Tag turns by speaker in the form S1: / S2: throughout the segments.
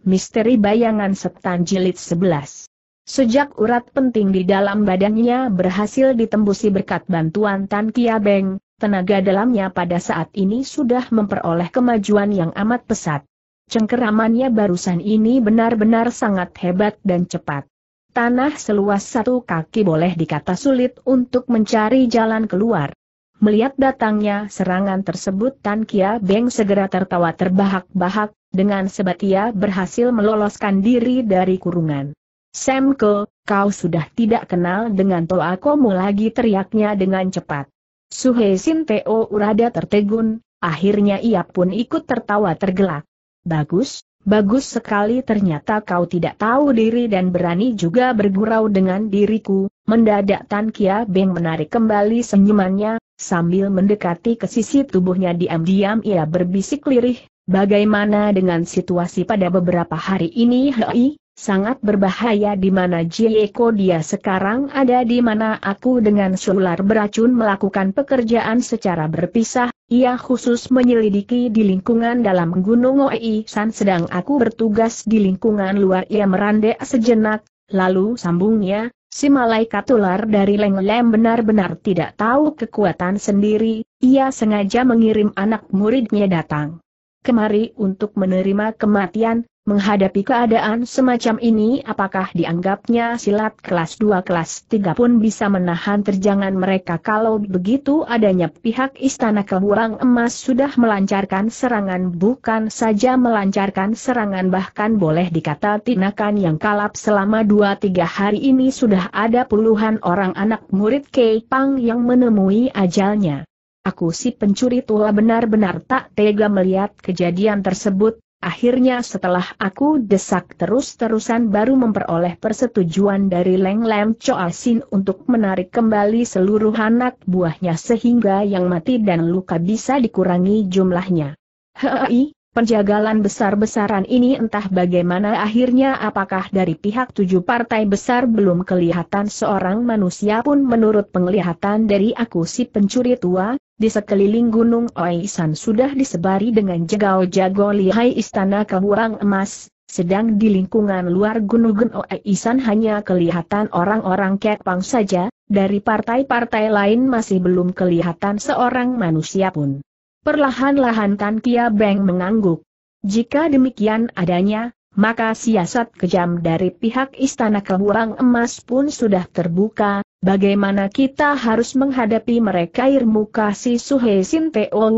S1: Misteri Bayangan Setan Jilid 11. Sejak urat penting di dalam badannya berhasil ditembusi berkat bantuan Tan Kia Beng, tenaga dalamnya pada saat ini sudah memperoleh kemajuan yang amat pesat. Cengkeramannya barusan ini benar-benar sangat hebat dan cepat. Tanah seluas satu kaki boleh dikata sulit untuk mencari jalan keluar. Melihat datangnya serangan tersebut Tan Kia Beng segera tertawa terbahak-bahak, dengan sebat ia berhasil meloloskan diri dari kurungan. Semko, kau sudah tidak kenal dengan toa komu lagi teriaknya dengan cepat. Suhe Sinteo urada tertegun, akhirnya ia pun ikut tertawa tergelak. Bagus, bagus sekali ternyata kau tidak tahu diri dan berani juga bergurau dengan diriku, mendadak Tan Kia Beng menarik kembali senyumannya, sambil mendekati ke sisi tubuhnya diam-diam ia berbisik lirih, Bagaimana dengan situasi pada beberapa hari ini Hei? Sangat berbahaya di mana Jieko dia sekarang ada di mana aku dengan sular beracun melakukan pekerjaan secara berpisah, ia khusus menyelidiki di lingkungan dalam Gunung Oi San sedang aku bertugas di lingkungan luar ia merandek sejenak, lalu sambungnya, si malaikat ular dari Leng Lem benar-benar tidak tahu kekuatan sendiri, ia sengaja mengirim anak muridnya datang kemari untuk menerima kematian, menghadapi keadaan semacam ini apakah dianggapnya silat kelas 2 kelas 3 pun bisa menahan terjangan mereka kalau begitu adanya pihak istana keluang emas sudah melancarkan serangan bukan saja melancarkan serangan bahkan boleh dikata tindakan yang kalap selama 2-3 hari ini sudah ada puluhan orang anak murid Kei Pang yang menemui ajalnya. Aku si pencuri tua benar-benar tak tega melihat kejadian tersebut, akhirnya setelah aku desak terus-terusan baru memperoleh persetujuan dari Leng Lem Choa Sin untuk menarik kembali seluruh anak buahnya sehingga yang mati dan luka bisa dikurangi jumlahnya. Hei, Penjagalan besar-besaran ini entah bagaimana akhirnya apakah dari pihak tujuh partai besar belum kelihatan seorang manusia pun menurut penglihatan dari aku si pencuri tua, di sekeliling Gunung Oisan sudah disebari dengan jago-jago lihai istana kawurang emas, sedang di lingkungan luar Gunung Oisan hanya kelihatan orang-orang kepang saja, dari partai-partai lain masih belum kelihatan seorang manusia pun. Perlahan-lahan Tan Kia Beng mengangguk. Jika demikian adanya, maka siasat kejam dari pihak istana kawurang emas pun sudah terbuka, Bagaimana kita harus menghadapi mereka Irmuka si Suhe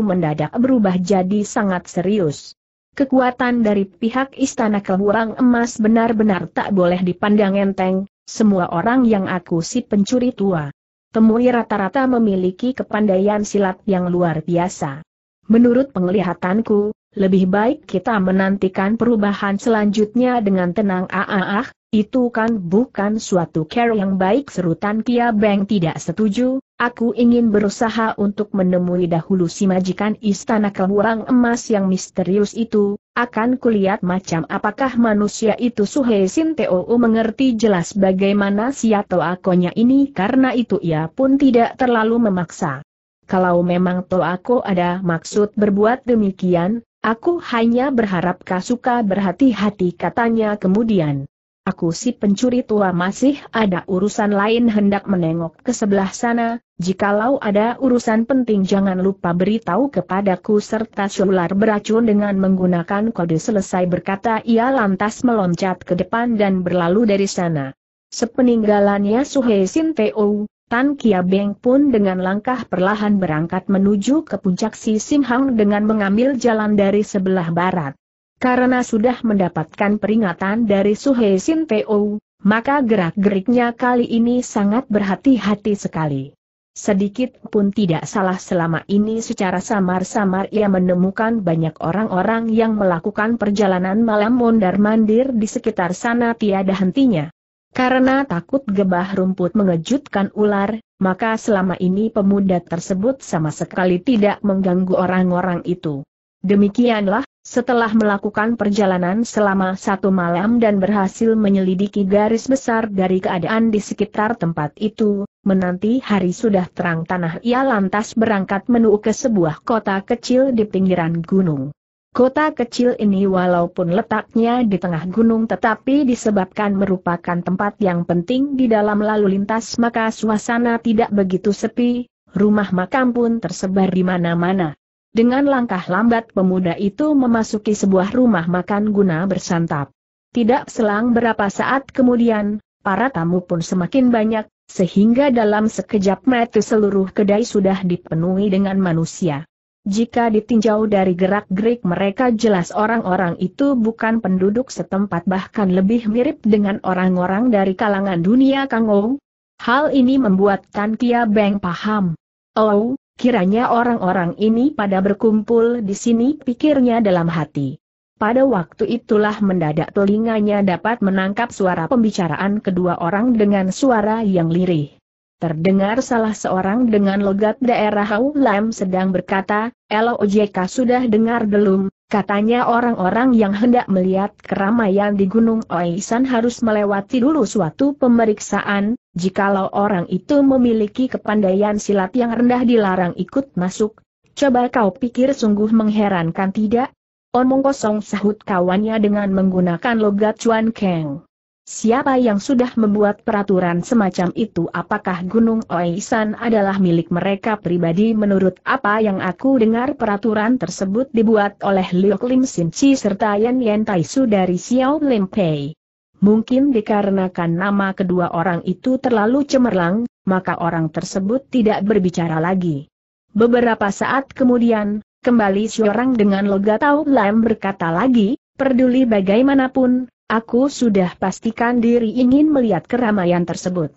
S1: mendadak berubah jadi sangat serius. Kekuatan dari pihak istana kehurang emas benar-benar tak boleh dipandang enteng, semua orang yang aku si pencuri tua. Temui rata-rata memiliki kepandaian silat yang luar biasa. Menurut penglihatanku, lebih baik kita menantikan perubahan selanjutnya dengan tenang aah, ah, ah. Itu kan bukan suatu care yang baik serutan Tan Kia Beng tidak setuju, aku ingin berusaha untuk menemui dahulu si majikan istana keluang emas yang misterius itu, akan kulihat macam apakah manusia itu Suhe Sin Teo mengerti jelas bagaimana si atau akonya ini karena itu ia pun tidak terlalu memaksa. Kalau memang Toako ada maksud berbuat demikian, aku hanya berharap Kasuka berhati-hati katanya kemudian. Aku si pencuri tua masih ada urusan lain hendak menengok ke sebelah sana, jikalau ada urusan penting jangan lupa beritahu kepadaku serta selular beracun dengan menggunakan kode selesai berkata ia lantas meloncat ke depan dan berlalu dari sana. Sepeninggalannya Suhe Sin Teo, Tan Kia Beng pun dengan langkah perlahan berangkat menuju ke puncak Si Sim dengan mengambil jalan dari sebelah barat. Karena sudah mendapatkan peringatan dari Suhe Sin Teo, maka gerak-geriknya kali ini sangat berhati-hati sekali. Sedikit pun tidak salah selama ini secara samar-samar ia menemukan banyak orang-orang yang melakukan perjalanan malam mondar-mandir di sekitar sana tiada hentinya. Karena takut gebah rumput mengejutkan ular, maka selama ini pemuda tersebut sama sekali tidak mengganggu orang-orang itu. Demikianlah setelah melakukan perjalanan selama satu malam dan berhasil menyelidiki garis besar dari keadaan di sekitar tempat itu, menanti hari sudah terang tanah ia lantas berangkat menuju ke sebuah kota kecil di pinggiran gunung. Kota kecil ini walaupun letaknya di tengah gunung tetapi disebabkan merupakan tempat yang penting di dalam lalu lintas maka suasana tidak begitu sepi, rumah makam pun tersebar di mana-mana. Dengan langkah lambat pemuda itu memasuki sebuah rumah makan guna bersantap. Tidak selang berapa saat kemudian, para tamu pun semakin banyak, sehingga dalam sekejap mata seluruh kedai sudah dipenuhi dengan manusia. Jika ditinjau dari gerak-gerik mereka jelas orang-orang itu bukan penduduk setempat bahkan lebih mirip dengan orang-orang dari kalangan dunia Kangong. Hal ini membuat Tan Kia Beng paham. Oh, Kiranya orang-orang ini pada berkumpul di sini pikirnya dalam hati. Pada waktu itulah mendadak telinganya dapat menangkap suara pembicaraan kedua orang dengan suara yang lirih. Terdengar salah seorang dengan logat daerah Haulam sedang berkata, Elo OJK sudah dengar belum, Katanya orang-orang yang hendak melihat keramaian di Gunung Oisan harus melewati dulu suatu pemeriksaan, jikalau orang itu memiliki kepandaian silat yang rendah dilarang ikut masuk. Coba kau pikir sungguh mengherankan tidak? Omong kosong sahut kawannya dengan menggunakan logat Chuan Keng. Siapa yang sudah membuat peraturan semacam itu apakah Gunung Oisan adalah milik mereka pribadi menurut apa yang aku dengar peraturan tersebut dibuat oleh Liu Lim Sin Chi serta Yan Yan Taisu dari Xiao Lim Pei. Mungkin dikarenakan nama kedua orang itu terlalu cemerlang, maka orang tersebut tidak berbicara lagi. Beberapa saat kemudian, kembali seorang dengan logatau Lam berkata lagi, peduli bagaimanapun, Aku sudah pastikan diri ingin melihat keramaian tersebut.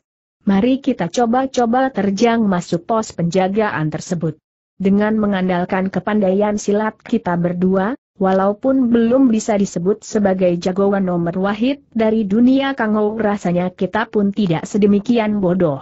S1: Mari kita coba-coba terjang masuk pos penjagaan tersebut. Dengan mengandalkan kepandaian silat kita berdua, walaupun belum bisa disebut sebagai jagoan nomor wahid dari dunia kango rasanya kita pun tidak sedemikian bodoh.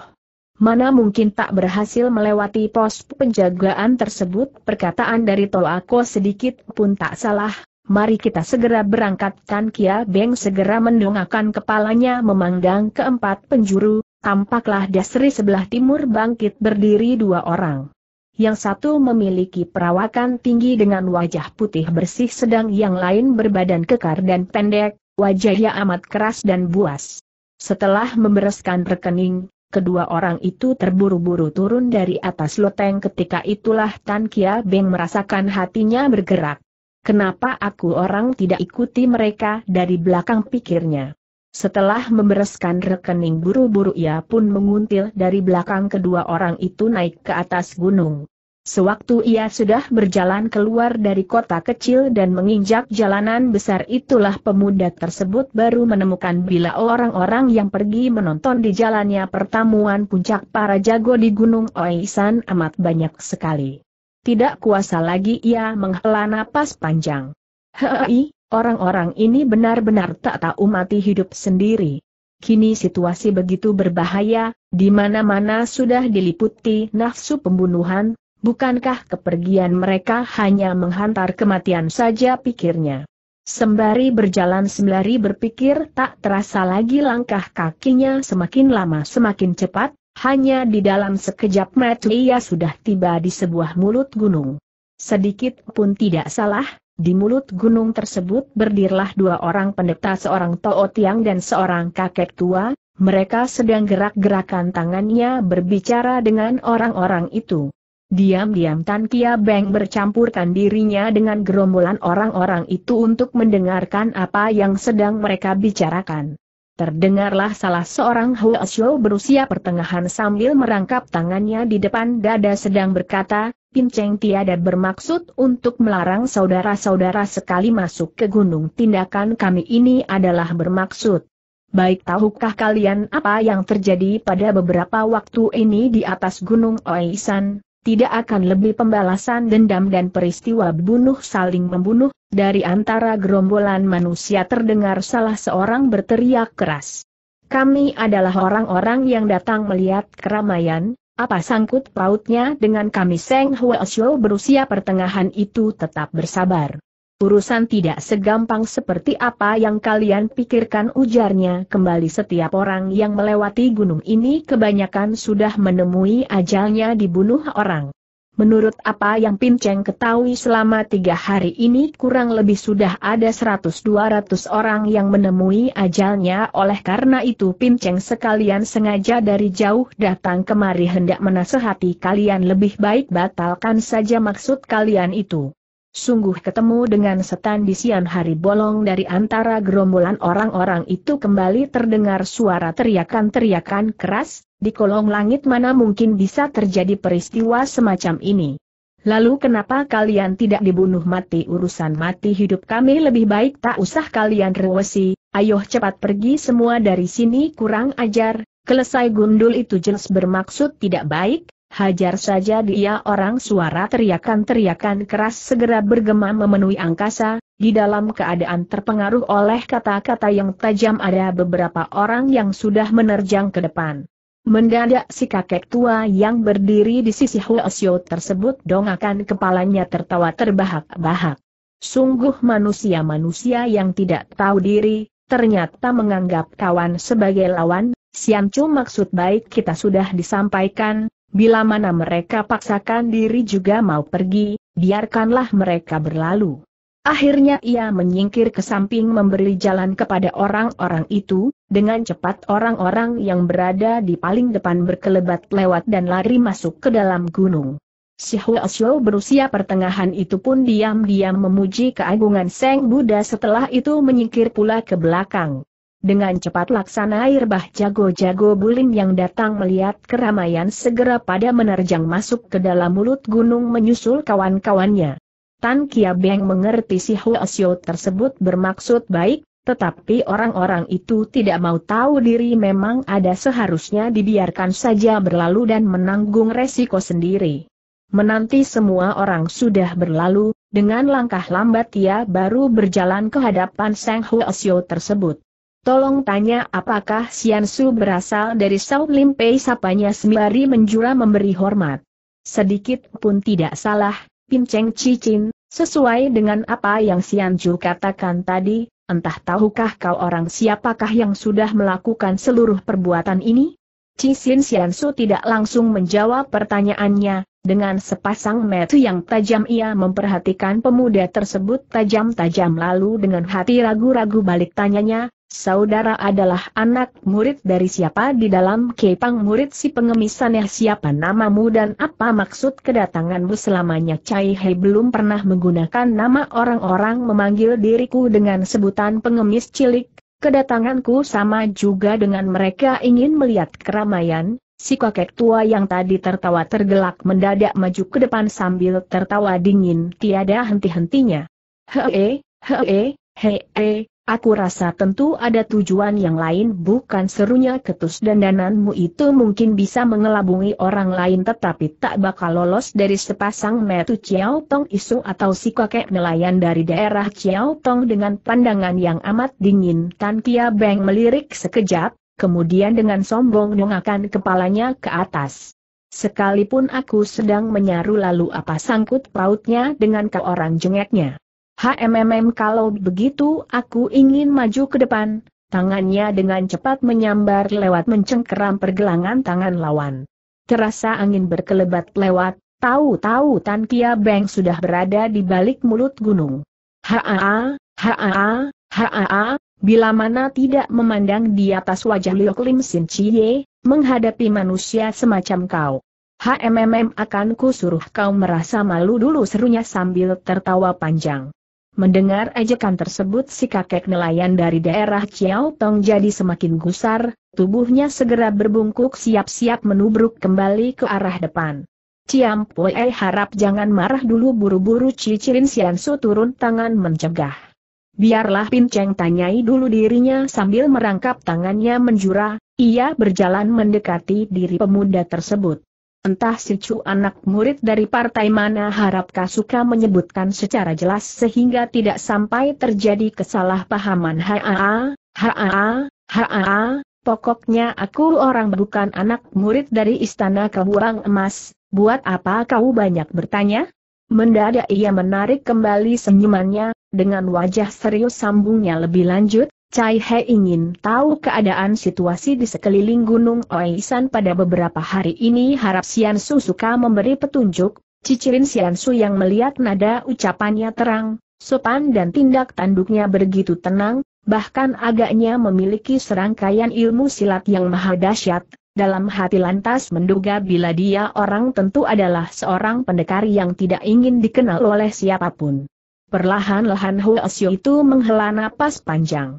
S1: Mana mungkin tak berhasil melewati pos penjagaan tersebut perkataan dari Toako sedikit pun tak salah, mari kita segera berangkat kan Kia Beng segera mendongakkan kepalanya memandang keempat penjuru, tampaklah dasri sebelah timur bangkit berdiri dua orang. Yang satu memiliki perawakan tinggi dengan wajah putih bersih sedang yang lain berbadan kekar dan pendek, wajahnya amat keras dan buas. Setelah membereskan rekening, kedua orang itu terburu-buru turun dari atas loteng ketika itulah Tan Kia Beng merasakan hatinya bergerak. Kenapa aku orang tidak ikuti mereka dari belakang pikirnya. Setelah membereskan rekening buru-buru ia pun menguntil dari belakang kedua orang itu naik ke atas gunung. Sewaktu ia sudah berjalan keluar dari kota kecil dan menginjak jalanan besar itulah pemuda tersebut baru menemukan bila orang-orang yang pergi menonton di jalannya pertemuan puncak para jago di Gunung Oisan amat banyak sekali. Tidak kuasa lagi ia menghela napas panjang. Hei, orang-orang ini benar-benar tak tahu mati hidup sendiri. Kini situasi begitu berbahaya, di mana-mana sudah diliputi nafsu pembunuhan, bukankah kepergian mereka hanya menghantar kematian saja pikirnya. Sembari berjalan sembari berpikir tak terasa lagi langkah kakinya semakin lama semakin cepat, hanya di dalam sekejap mata ia sudah tiba di sebuah mulut gunung. Sedikit pun tidak salah, di mulut gunung tersebut berdirilah dua orang pendeta seorang Tao Tiang dan seorang kakek tua, mereka sedang gerak-gerakan tangannya berbicara dengan orang-orang itu. Diam-diam Tan Kia Beng bercampurkan dirinya dengan gerombolan orang-orang itu untuk mendengarkan apa yang sedang mereka bicarakan. Terdengarlah salah seorang Huasyo berusia pertengahan sambil merangkap tangannya di depan dada sedang berkata, Pin Cheng tiada bermaksud untuk melarang saudara-saudara sekali masuk ke gunung. Tindakan kami ini adalah bermaksud. Baik tahukah kalian apa yang terjadi pada beberapa waktu ini di atas gunung Oisan? Tidak akan lebih pembalasan dendam dan peristiwa bunuh saling membunuh, dari antara gerombolan manusia terdengar salah seorang berteriak keras. Kami adalah orang-orang yang datang melihat keramaian, apa sangkut pautnya dengan kami Seng Xiu berusia pertengahan itu tetap bersabar. Urusan tidak segampang seperti apa yang kalian pikirkan ujarnya kembali setiap orang yang melewati gunung ini kebanyakan sudah menemui ajalnya dibunuh orang. Menurut apa yang Pinceng ketahui selama tiga hari ini kurang lebih sudah ada 100-200 orang yang menemui ajalnya oleh karena itu Pinceng sekalian sengaja dari jauh datang kemari hendak menasehati kalian lebih baik batalkan saja maksud kalian itu. Sungguh ketemu dengan setan di siang hari bolong dari antara gerombolan orang-orang itu kembali terdengar suara teriakan-teriakan keras, di kolong langit mana mungkin bisa terjadi peristiwa semacam ini? Lalu kenapa kalian tidak dibunuh mati urusan mati hidup kami lebih baik tak usah kalian rewesi, ayo cepat pergi semua dari sini kurang ajar, kelesai gundul itu jelas bermaksud tidak baik, hajar saja dia orang suara teriakan-teriakan keras segera bergema memenuhi angkasa, di dalam keadaan terpengaruh oleh kata-kata yang tajam ada beberapa orang yang sudah menerjang ke depan. Mendadak si kakek tua yang berdiri di sisi Huasyo tersebut dongakan kepalanya tertawa terbahak-bahak. Sungguh manusia-manusia yang tidak tahu diri, ternyata menganggap kawan sebagai lawan, Chu maksud baik kita sudah disampaikan, bila mana mereka paksakan diri juga mau pergi, biarkanlah mereka berlalu. Akhirnya ia menyingkir ke samping memberi jalan kepada orang-orang itu, dengan cepat orang-orang yang berada di paling depan berkelebat lewat dan lari masuk ke dalam gunung. Si Huasyo berusia pertengahan itu pun diam-diam memuji keagungan Seng Buddha setelah itu menyingkir pula ke belakang. Dengan cepat laksana air bah jago-jago bulim yang datang melihat keramaian segera pada menerjang masuk ke dalam mulut gunung menyusul kawan-kawannya. Tan Kia Beng mengerti si asio tersebut bermaksud baik, tetapi orang-orang itu tidak mau tahu diri memang ada seharusnya dibiarkan saja berlalu dan menanggung resiko sendiri. Menanti semua orang sudah berlalu, dengan langkah lambat ia baru berjalan ke hadapan Sang asio tersebut. Tolong tanya apakah Sian Su berasal dari Sao Lim Pei sapanya sembari menjura memberi hormat. Sedikit pun tidak salah, Pin Cheng Chin, Sesuai dengan apa yang Sianju katakan tadi, entah tahukah kau orang siapakah yang sudah melakukan seluruh perbuatan ini? Sian Su tidak langsung menjawab pertanyaannya, dengan sepasang mata yang tajam ia memperhatikan pemuda tersebut tajam-tajam lalu dengan hati ragu-ragu balik tanyanya, Saudara adalah anak murid dari siapa di dalam kepang murid si pengemisannya siapa namamu dan apa maksud kedatanganmu selamanya Cai He belum pernah menggunakan nama orang-orang memanggil diriku dengan sebutan pengemis cilik, kedatanganku sama juga dengan mereka ingin melihat keramaian, si kakek tua yang tadi tertawa tergelak mendadak maju ke depan sambil tertawa dingin tiada henti-hentinya. Hee, hee, hee, Aku rasa tentu ada tujuan yang lain bukan serunya ketus dan dananmu itu mungkin bisa mengelabungi orang lain tetapi tak bakal lolos dari sepasang metu Chiao Tong Isu atau si kakek nelayan dari daerah Chiao Tong dengan pandangan yang amat dingin Tan Kia Beng melirik sekejap, kemudian dengan sombong dongakan kepalanya ke atas. Sekalipun aku sedang menyaru lalu apa sangkut pautnya dengan ke orang jengeknya. HMMM kalau begitu aku ingin maju ke depan, tangannya dengan cepat menyambar lewat mencengkeram pergelangan tangan lawan. Terasa angin berkelebat lewat, tahu-tahu Tan Kia Beng sudah berada di balik mulut gunung. Haa, haa, haa, bila mana tidak memandang di atas wajah Liu Lim Sin Chie, menghadapi manusia semacam kau. HMMM akan kusuruh kau merasa malu dulu serunya sambil tertawa panjang. Mendengar ejekan tersebut si kakek nelayan dari daerah Chiao Tong jadi semakin gusar, tubuhnya segera berbungkuk siap-siap menubruk kembali ke arah depan. Ciam Pue harap jangan marah dulu buru-buru Sian Su turun tangan mencegah. Biarlah Pin Cheng tanyai dulu dirinya sambil merangkap tangannya menjura, ia berjalan mendekati diri pemuda tersebut. Entah si Chu anak murid dari partai mana harap Kasuka menyebutkan secara jelas sehingga tidak sampai terjadi kesalahpahaman haa, haa, haa, pokoknya aku orang bukan anak murid dari istana kehurang emas, buat apa kau banyak bertanya? Mendadak ia menarik kembali senyumannya, dengan wajah serius sambungnya lebih lanjut, Cai He ingin tahu keadaan situasi di sekeliling Gunung Oisan pada beberapa hari ini harap Sian Su suka memberi petunjuk, cicirin Sian Su yang melihat nada ucapannya terang, sopan dan tindak tanduknya begitu tenang, bahkan agaknya memiliki serangkaian ilmu silat yang maha dahsyat, dalam hati lantas menduga bila dia orang tentu adalah seorang pendekar yang tidak ingin dikenal oleh siapapun. Perlahan-lahan Hu Xiu itu menghela napas panjang.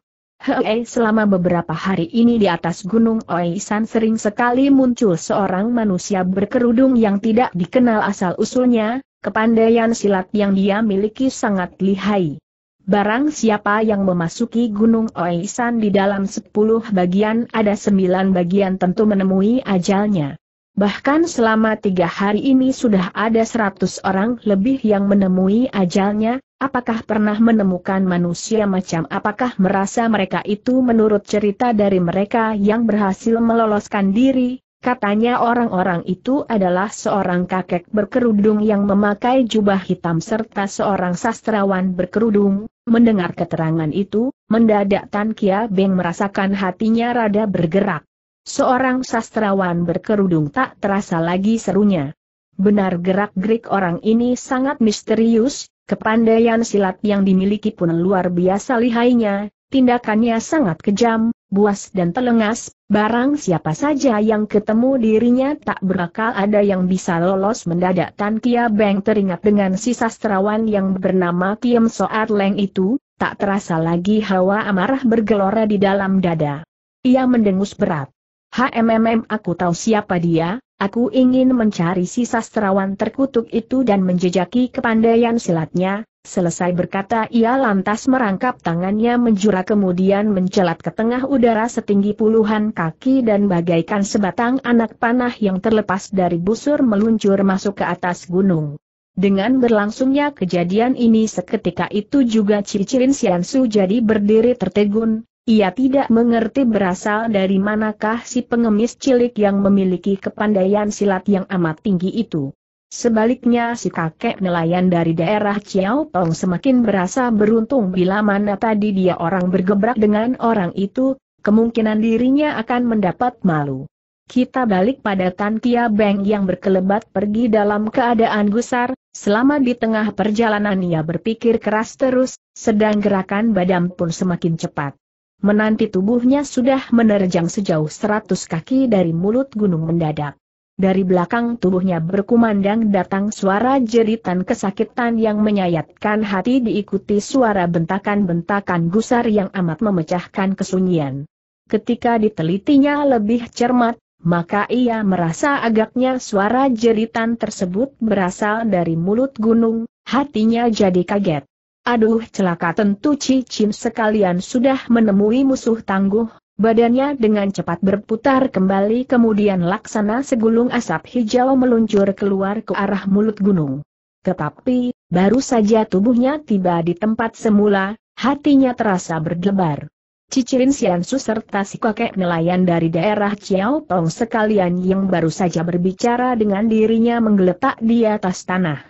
S1: Hei eh, selama beberapa hari ini di atas gunung Oisan sering sekali muncul seorang manusia berkerudung yang tidak dikenal asal-usulnya, kepandaian silat yang dia miliki sangat lihai. Barang siapa yang memasuki gunung Oisan di dalam sepuluh bagian ada sembilan bagian tentu menemui ajalnya. Bahkan selama tiga hari ini sudah ada seratus orang lebih yang menemui ajalnya, apakah pernah menemukan manusia macam apakah merasa mereka itu menurut cerita dari mereka yang berhasil meloloskan diri, Katanya orang-orang itu adalah seorang kakek berkerudung yang memakai jubah hitam serta seorang sastrawan berkerudung. Mendengar keterangan itu, mendadak Tan Kia Beng merasakan hatinya rada bergerak. Seorang sastrawan berkerudung tak terasa lagi serunya. Benar gerak-gerik orang ini sangat misterius, kepandaian silat yang dimiliki pun luar biasa lihainya, tindakannya sangat kejam, buas dan telengas, barang siapa saja yang ketemu dirinya tak berakal ada yang bisa lolos mendadak Tan Kia Beng teringat dengan si sastrawan yang bernama Kiem Soat Leng itu, tak terasa lagi hawa amarah bergelora di dalam dada. Ia mendengus berat. HMMM aku tahu siapa dia, aku ingin mencari si sastrawan terkutuk itu dan menjejaki kepandaian silatnya, selesai berkata ia lantas merangkap tangannya menjura kemudian mencelat ke tengah udara setinggi puluhan kaki dan bagaikan sebatang anak panah yang terlepas dari busur meluncur masuk ke atas gunung. Dengan berlangsungnya kejadian ini seketika itu juga ciri-ciri Cicirin Siansu jadi berdiri tertegun, ia tidak mengerti berasal dari manakah si pengemis cilik yang memiliki kepandaian silat yang amat tinggi itu. Sebaliknya si kakek nelayan dari daerah Chiao Tong semakin berasa beruntung bila mana tadi dia orang bergebrak dengan orang itu, kemungkinan dirinya akan mendapat malu. Kita balik pada Tan Kia Beng yang berkelebat pergi dalam keadaan gusar, selama di tengah perjalanan ia berpikir keras terus, sedang gerakan badan pun semakin cepat menanti tubuhnya sudah menerjang sejauh seratus kaki dari mulut gunung mendadak. Dari belakang tubuhnya berkumandang datang suara jeritan kesakitan yang menyayatkan hati diikuti suara bentakan-bentakan gusar yang amat memecahkan kesunyian. Ketika ditelitinya lebih cermat, maka ia merasa agaknya suara jeritan tersebut berasal dari mulut gunung, hatinya jadi kaget. Aduh celaka tentu Cicin sekalian sudah menemui musuh tangguh, badannya dengan cepat berputar kembali kemudian laksana segulung asap hijau meluncur keluar ke arah mulut gunung. Tetapi, baru saja tubuhnya tiba di tempat semula, hatinya terasa berdebar. Cicirin Siansu serta si kakek nelayan dari daerah Chiao Tong sekalian yang baru saja berbicara dengan dirinya menggeletak di atas tanah.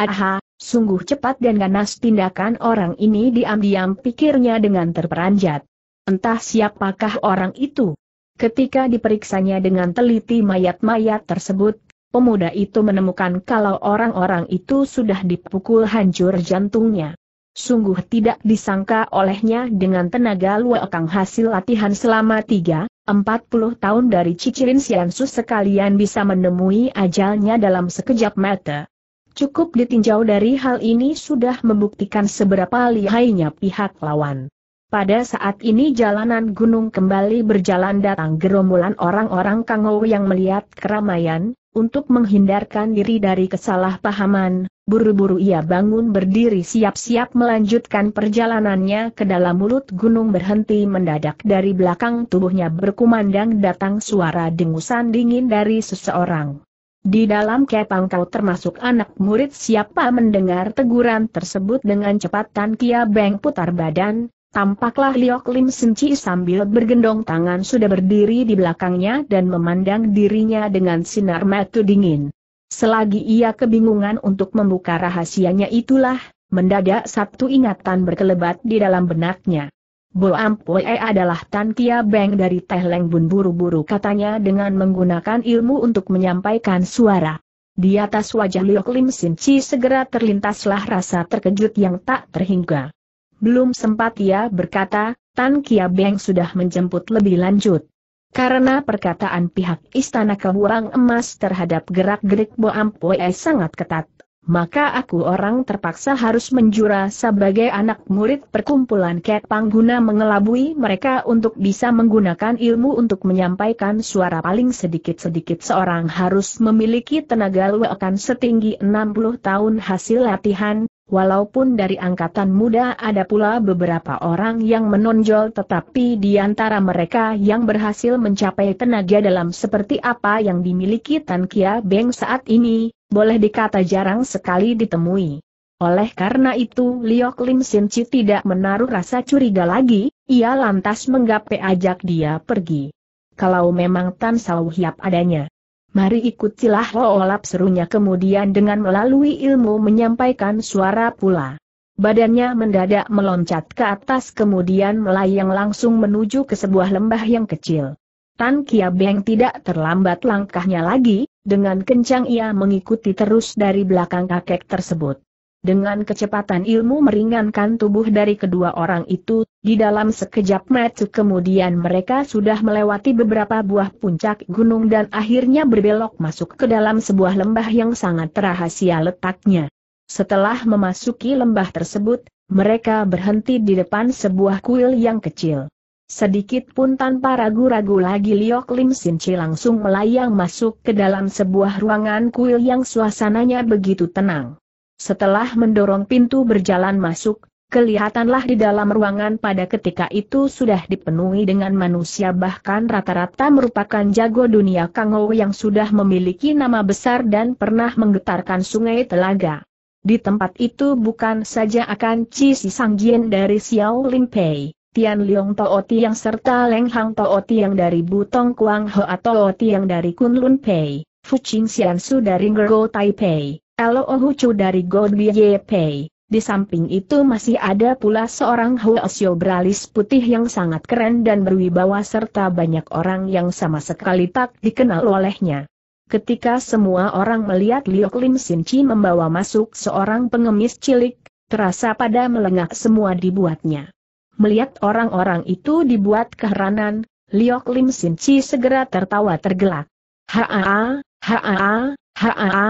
S1: Aha, Sungguh cepat dan ganas tindakan orang ini diam-diam pikirnya dengan terperanjat. Entah siapakah orang itu. Ketika diperiksanya dengan teliti mayat-mayat tersebut, pemuda itu menemukan kalau orang-orang itu sudah dipukul hancur jantungnya. Sungguh tidak disangka olehnya dengan tenaga kang hasil latihan selama tiga, 40 tahun dari Cicirin Siansu sekalian bisa menemui ajalnya dalam sekejap mata. Cukup ditinjau dari hal ini sudah membuktikan seberapa lihainya pihak lawan. Pada saat ini jalanan gunung kembali berjalan datang gerombolan orang-orang Kangou yang melihat keramaian, untuk menghindarkan diri dari kesalahpahaman, buru-buru ia bangun berdiri siap-siap melanjutkan perjalanannya ke dalam mulut gunung berhenti mendadak dari belakang tubuhnya berkumandang datang suara dengusan dingin dari seseorang. Di dalam kepang kau termasuk anak murid siapa mendengar teguran tersebut dengan cepat Tan Kia Beng putar badan, tampaklah Liok Lim Senci sambil bergendong tangan sudah berdiri di belakangnya dan memandang dirinya dengan sinar mata dingin. Selagi ia kebingungan untuk membuka rahasianya itulah, mendadak satu ingatan berkelebat di dalam benaknya. Bo Ampue adalah Tan Kia Beng dari Teh Leng Bun buru-buru katanya dengan menggunakan ilmu untuk menyampaikan suara. Di atas wajah Liu Lim Sin Chi segera terlintaslah rasa terkejut yang tak terhingga. Belum sempat ia berkata, Tan Kia Beng sudah menjemput lebih lanjut. Karena perkataan pihak Istana Kebuang Emas terhadap gerak-gerik Bo Ampue sangat ketat, maka aku orang terpaksa harus menjura sebagai anak murid perkumpulan Ket Pangguna mengelabui mereka untuk bisa menggunakan ilmu untuk menyampaikan suara paling sedikit-sedikit seorang harus memiliki tenaga luakan setinggi 60 tahun hasil latihan, Walaupun dari angkatan muda ada pula beberapa orang yang menonjol tetapi di antara mereka yang berhasil mencapai tenaga dalam seperti apa yang dimiliki Tan Kia Beng saat ini, boleh dikata jarang sekali ditemui. Oleh karena itu Liok Lim Sin Chi tidak menaruh rasa curiga lagi, ia lantas menggapai ajak dia pergi. Kalau memang Tan Sao Hiap adanya. Mari ikutilah olap serunya kemudian dengan melalui ilmu menyampaikan suara pula. Badannya mendadak meloncat ke atas kemudian melayang langsung menuju ke sebuah lembah yang kecil. Tan Kia Beng tidak terlambat langkahnya lagi, dengan kencang ia mengikuti terus dari belakang kakek tersebut. Dengan kecepatan ilmu meringankan tubuh dari kedua orang itu, di dalam sekejap mata kemudian mereka sudah melewati beberapa buah puncak gunung dan akhirnya berbelok masuk ke dalam sebuah lembah yang sangat rahasia letaknya. Setelah memasuki lembah tersebut, mereka berhenti di depan sebuah kuil yang kecil. Sedikit pun tanpa ragu-ragu lagi Liok Lim Sin Chi langsung melayang masuk ke dalam sebuah ruangan kuil yang suasananya begitu tenang. Setelah mendorong pintu berjalan masuk, kelihatanlah di dalam ruangan pada ketika itu sudah dipenuhi dengan manusia bahkan rata-rata merupakan jago dunia Kangou yang sudah memiliki nama besar dan pernah menggetarkan sungai telaga. Di tempat itu bukan saja akan Cisi Sanggien dari Xiao Limpei Tian Liong Tao yang serta Leng Hang Tao yang dari Butong Kuang atau Tao yang dari Kunlun Pei, Xian Su dari Gergo Taipei, Lo Chu dari Godbye Pei. Di samping itu masih ada pula seorang Huasio beralis putih yang sangat keren dan berwibawa serta banyak orang yang sama sekali tak dikenal olehnya. Ketika semua orang melihat Liok Lim Sin Chi membawa masuk seorang pengemis cilik, terasa pada melengak semua dibuatnya. Melihat orang-orang itu dibuat keheranan, Liok Lim Sin Chi segera tertawa tergelak. Haa, haa, haa,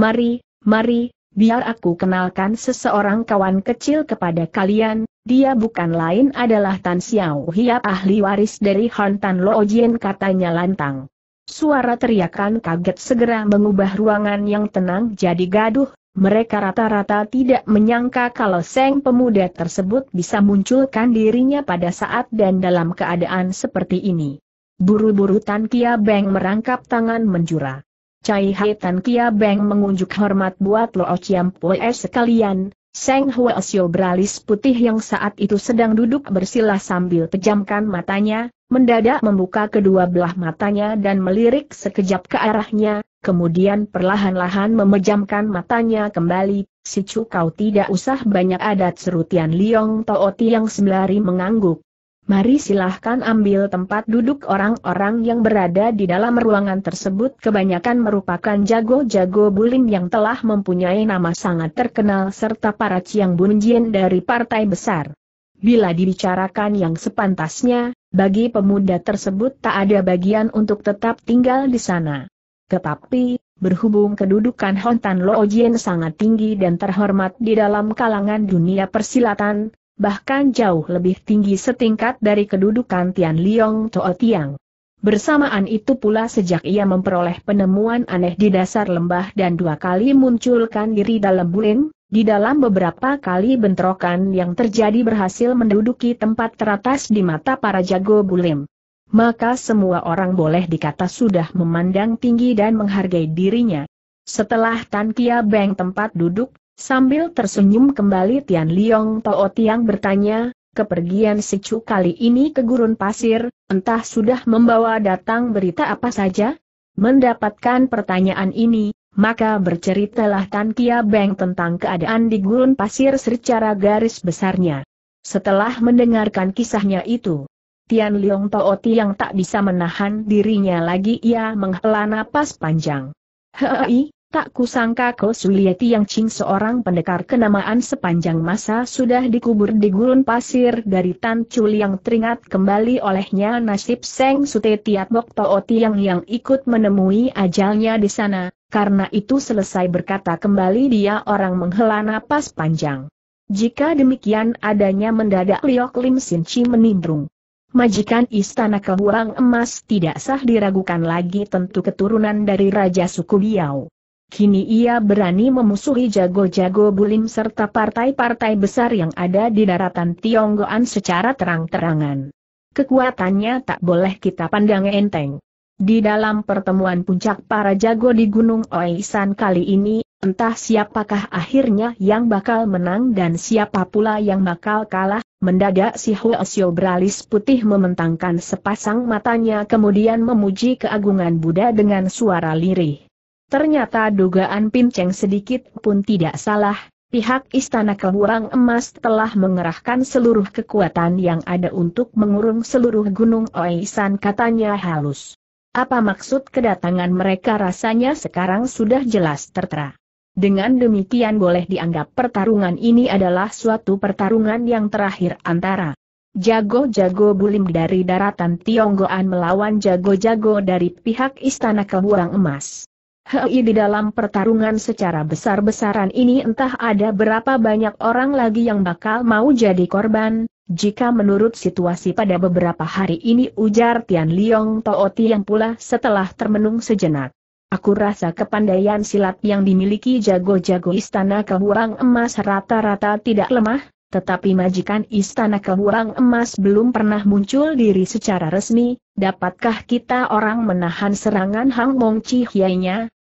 S1: mari, mari, biar aku kenalkan seseorang kawan kecil kepada kalian, dia bukan lain adalah Tan Xiao Hiap ahli waris dari Han Tan Lo Jien katanya lantang. Suara teriakan kaget segera mengubah ruangan yang tenang jadi gaduh, mereka rata-rata tidak menyangka kalau Seng pemuda tersebut bisa munculkan dirinya pada saat dan dalam keadaan seperti ini. Buru-buru Tan Kia Beng merangkap tangan menjura. Cai Hai Tan Kia Beng mengunjuk hormat buat Lo Ociam Poe sekalian, Seng Hua Osio beralis putih yang saat itu sedang duduk bersila sambil pejamkan matanya, mendadak membuka kedua belah matanya dan melirik sekejap ke arahnya, kemudian perlahan-lahan memejamkan matanya kembali, si Chu kau tidak usah banyak adat serutian Liong Tooti yang sembari mengangguk. Mari silahkan ambil tempat duduk orang-orang yang berada di dalam ruangan tersebut kebanyakan merupakan jago-jago bulim yang telah mempunyai nama sangat terkenal serta para Ciang Bunjian dari partai besar. Bila dibicarakan yang sepantasnya, bagi pemuda tersebut tak ada bagian untuk tetap tinggal di sana. Tetapi, berhubung kedudukan Hontan Lo Jien sangat tinggi dan terhormat di dalam kalangan dunia persilatan, bahkan jauh lebih tinggi setingkat dari kedudukan Tian Liong Toa Tiang. Bersamaan itu pula sejak ia memperoleh penemuan aneh di dasar lembah dan dua kali munculkan diri dalam bulin, di dalam beberapa kali bentrokan yang terjadi berhasil menduduki tempat teratas di mata para jago bulim. Maka semua orang boleh dikata sudah memandang tinggi dan menghargai dirinya. Setelah Tan Kia Beng tempat duduk, Sambil tersenyum kembali Tian Liong Pao Tiang bertanya, kepergian si Chu kali ini ke gurun pasir, entah sudah membawa datang berita apa saja? Mendapatkan pertanyaan ini, maka berceritalah Tan Kia Beng tentang keadaan di gurun pasir secara garis besarnya. Setelah mendengarkan kisahnya itu, Tian Liong Tooti Tiang tak bisa menahan dirinya lagi ia menghela napas panjang. Hei, Tak kusangka Ko Sulieti yang Cing seorang pendekar kenamaan sepanjang masa sudah dikubur di gurun pasir dari Tan Chul yang teringat kembali olehnya nasib Seng Sute Tiat Bok Tooti yang yang ikut menemui ajalnya di sana, karena itu selesai berkata kembali dia orang menghela napas panjang. Jika demikian adanya mendadak Liok Lim Sin Chi menimbrung. Majikan istana kehurang emas tidak sah diragukan lagi tentu keturunan dari Raja Suku Biau. Kini ia berani memusuhi jago-jago bulim serta partai-partai besar yang ada di daratan Tionggoan secara terang-terangan. Kekuatannya tak boleh kita pandang enteng. Di dalam pertemuan puncak para jago di Gunung Oisan kali ini, entah siapakah akhirnya yang bakal menang dan siapa pula yang bakal kalah, mendadak si Huasio beralis putih mementangkan sepasang matanya kemudian memuji keagungan Buddha dengan suara lirih. Ternyata dugaan Pinceng sedikit pun tidak salah, pihak Istana Kehurang Emas telah mengerahkan seluruh kekuatan yang ada untuk mengurung seluruh Gunung Oisan katanya halus. Apa maksud kedatangan mereka rasanya sekarang sudah jelas tertera. Dengan demikian boleh dianggap pertarungan ini adalah suatu pertarungan yang terakhir antara jago-jago bulim dari daratan Tionggoan melawan jago-jago dari pihak Istana Kehurang Emas. Hei di dalam pertarungan secara besar-besaran ini entah ada berapa banyak orang lagi yang bakal mau jadi korban, jika menurut situasi pada beberapa hari ini ujar Tian Liong Tooti yang pula setelah termenung sejenak. Aku rasa kepandaian silat yang dimiliki jago-jago istana kehurang emas rata-rata tidak lemah, tetapi majikan istana kehurang emas belum pernah muncul diri secara resmi, dapatkah kita orang menahan serangan Hang Mong Chi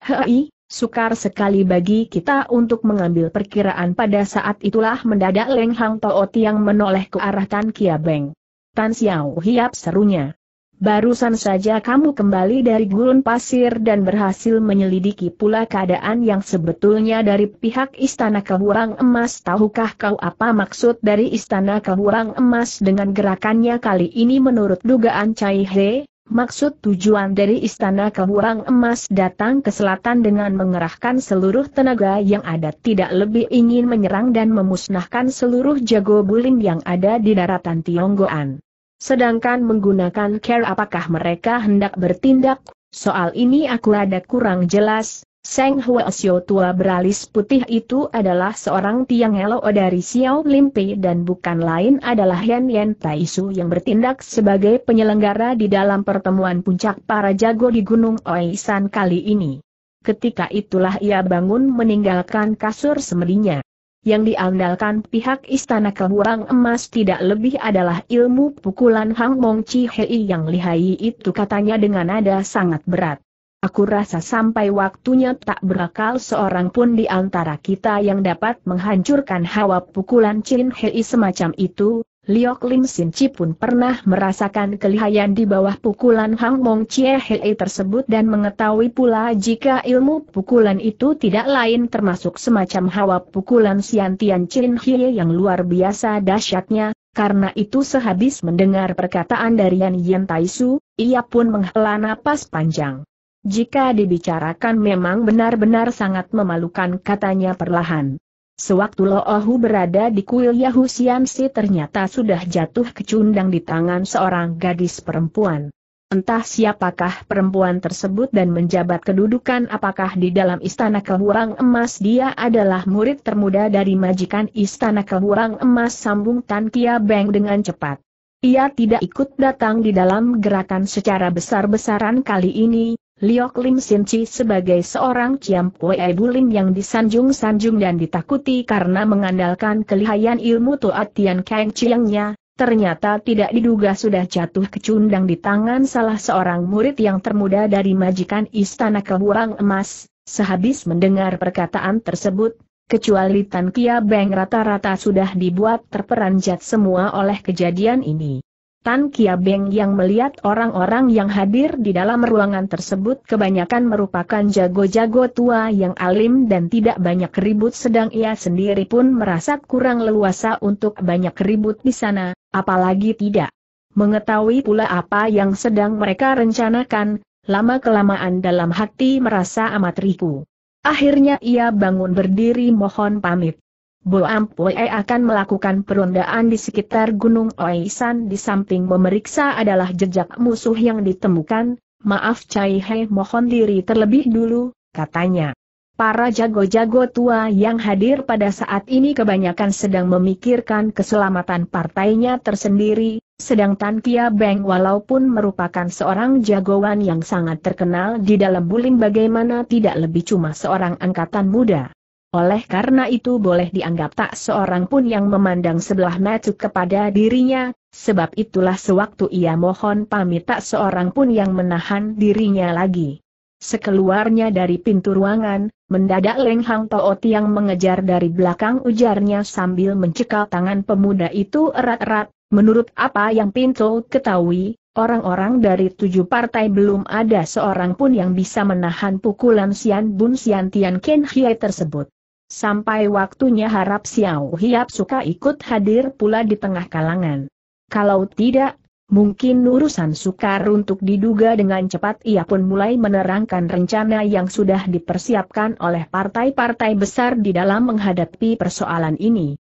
S1: Hei, sukar sekali bagi kita untuk mengambil perkiraan pada saat itulah mendadak Leng Hang Tao Tiang menoleh ke arah Tan Kia Beng. Tan Xiao Hiap serunya. Barusan saja kamu kembali dari gurun pasir dan berhasil menyelidiki pula keadaan yang sebetulnya dari pihak Istana Kehurang Emas. Tahukah kau apa maksud dari Istana Kehurang Emas dengan gerakannya kali ini menurut dugaan Cai He? Maksud tujuan dari istana Kebuang emas datang ke selatan dengan mengerahkan seluruh tenaga yang ada tidak lebih ingin menyerang dan memusnahkan seluruh jago bulim yang ada di daratan Tionggoan. Sedangkan menggunakan care apakah mereka hendak bertindak, soal ini aku ada kurang jelas, Seng Hua Xiao tua beralis putih itu adalah seorang tiang elo dari Xiao Limpi dan bukan lain adalah Yan Yan Taisu yang bertindak sebagai penyelenggara di dalam pertemuan puncak para jago di Gunung Oisan kali ini. Ketika itulah ia bangun meninggalkan kasur semedinya. Yang diandalkan pihak istana keburang emas tidak lebih adalah ilmu pukulan Hang Mong Chi Hei yang lihai itu katanya dengan nada sangat berat. Aku rasa sampai waktunya tak berakal seorang pun di antara kita yang dapat menghancurkan hawa pukulan Chin Hei semacam itu. Liok Lim Sin Chi pun pernah merasakan kelihayan di bawah pukulan Hang Mong Chie Hei tersebut dan mengetahui pula jika ilmu pukulan itu tidak lain termasuk semacam hawa pukulan Siantian Chin Hei yang luar biasa dahsyatnya, karena itu sehabis mendengar perkataan dari Yan Tai Su, ia pun menghela napas panjang. Jika dibicarakan memang benar-benar sangat memalukan katanya perlahan. Sewaktu Loohu berada di kuil Yahu si ternyata sudah jatuh kecundang di tangan seorang gadis perempuan. Entah siapakah perempuan tersebut dan menjabat kedudukan apakah di dalam istana kehurang emas dia adalah murid termuda dari majikan istana kehurang emas sambung Tan Kia Beng dengan cepat. Ia tidak ikut datang di dalam gerakan secara besar-besaran kali ini, Liok Lim Sin Chi sebagai seorang Ciam Pue Bulim yang disanjung-sanjung dan ditakuti karena mengandalkan kelihayan ilmu Tuat Tian Kang Chiangnya, ternyata tidak diduga sudah jatuh kecundang di tangan salah seorang murid yang termuda dari majikan Istana Kebuang Emas. Sehabis mendengar perkataan tersebut, kecuali Tan Kia Beng rata-rata sudah dibuat terperanjat semua oleh kejadian ini. Tan Kia Beng yang melihat orang-orang yang hadir di dalam ruangan tersebut kebanyakan merupakan jago-jago tua yang alim dan tidak banyak ribut sedang ia sendiri pun merasa kurang leluasa untuk banyak ribut di sana, apalagi tidak mengetahui pula apa yang sedang mereka rencanakan, lama-kelamaan dalam hati merasa amat riku. Akhirnya ia bangun berdiri mohon pamit. Bo Ampue akan melakukan perondaan di sekitar Gunung Oisan di samping memeriksa adalah jejak musuh yang ditemukan, maaf Cai He mohon diri terlebih dulu, katanya. Para jago-jago tua yang hadir pada saat ini kebanyakan sedang memikirkan keselamatan partainya tersendiri, sedang Tan Kia Beng walaupun merupakan seorang jagoan yang sangat terkenal di dalam bulim bagaimana tidak lebih cuma seorang angkatan muda. Oleh karena itu boleh dianggap tak seorang pun yang memandang sebelah mata kepada dirinya, sebab itulah sewaktu ia mohon pamit tak seorang pun yang menahan dirinya lagi. Sekeluarnya dari pintu ruangan, mendadak Leng Hang Toot yang mengejar dari belakang ujarnya sambil mencekal tangan pemuda itu erat-erat, menurut apa yang Pinto ketahui, orang-orang dari tujuh partai belum ada seorang pun yang bisa menahan pukulan Sian Bun Sian Tian Ken Hie tersebut. Sampai waktunya harap Xiao Hiap suka ikut hadir pula di tengah kalangan. Kalau tidak, mungkin urusan sukar untuk diduga dengan cepat ia pun mulai menerangkan rencana yang sudah dipersiapkan oleh partai-partai besar di dalam menghadapi persoalan ini.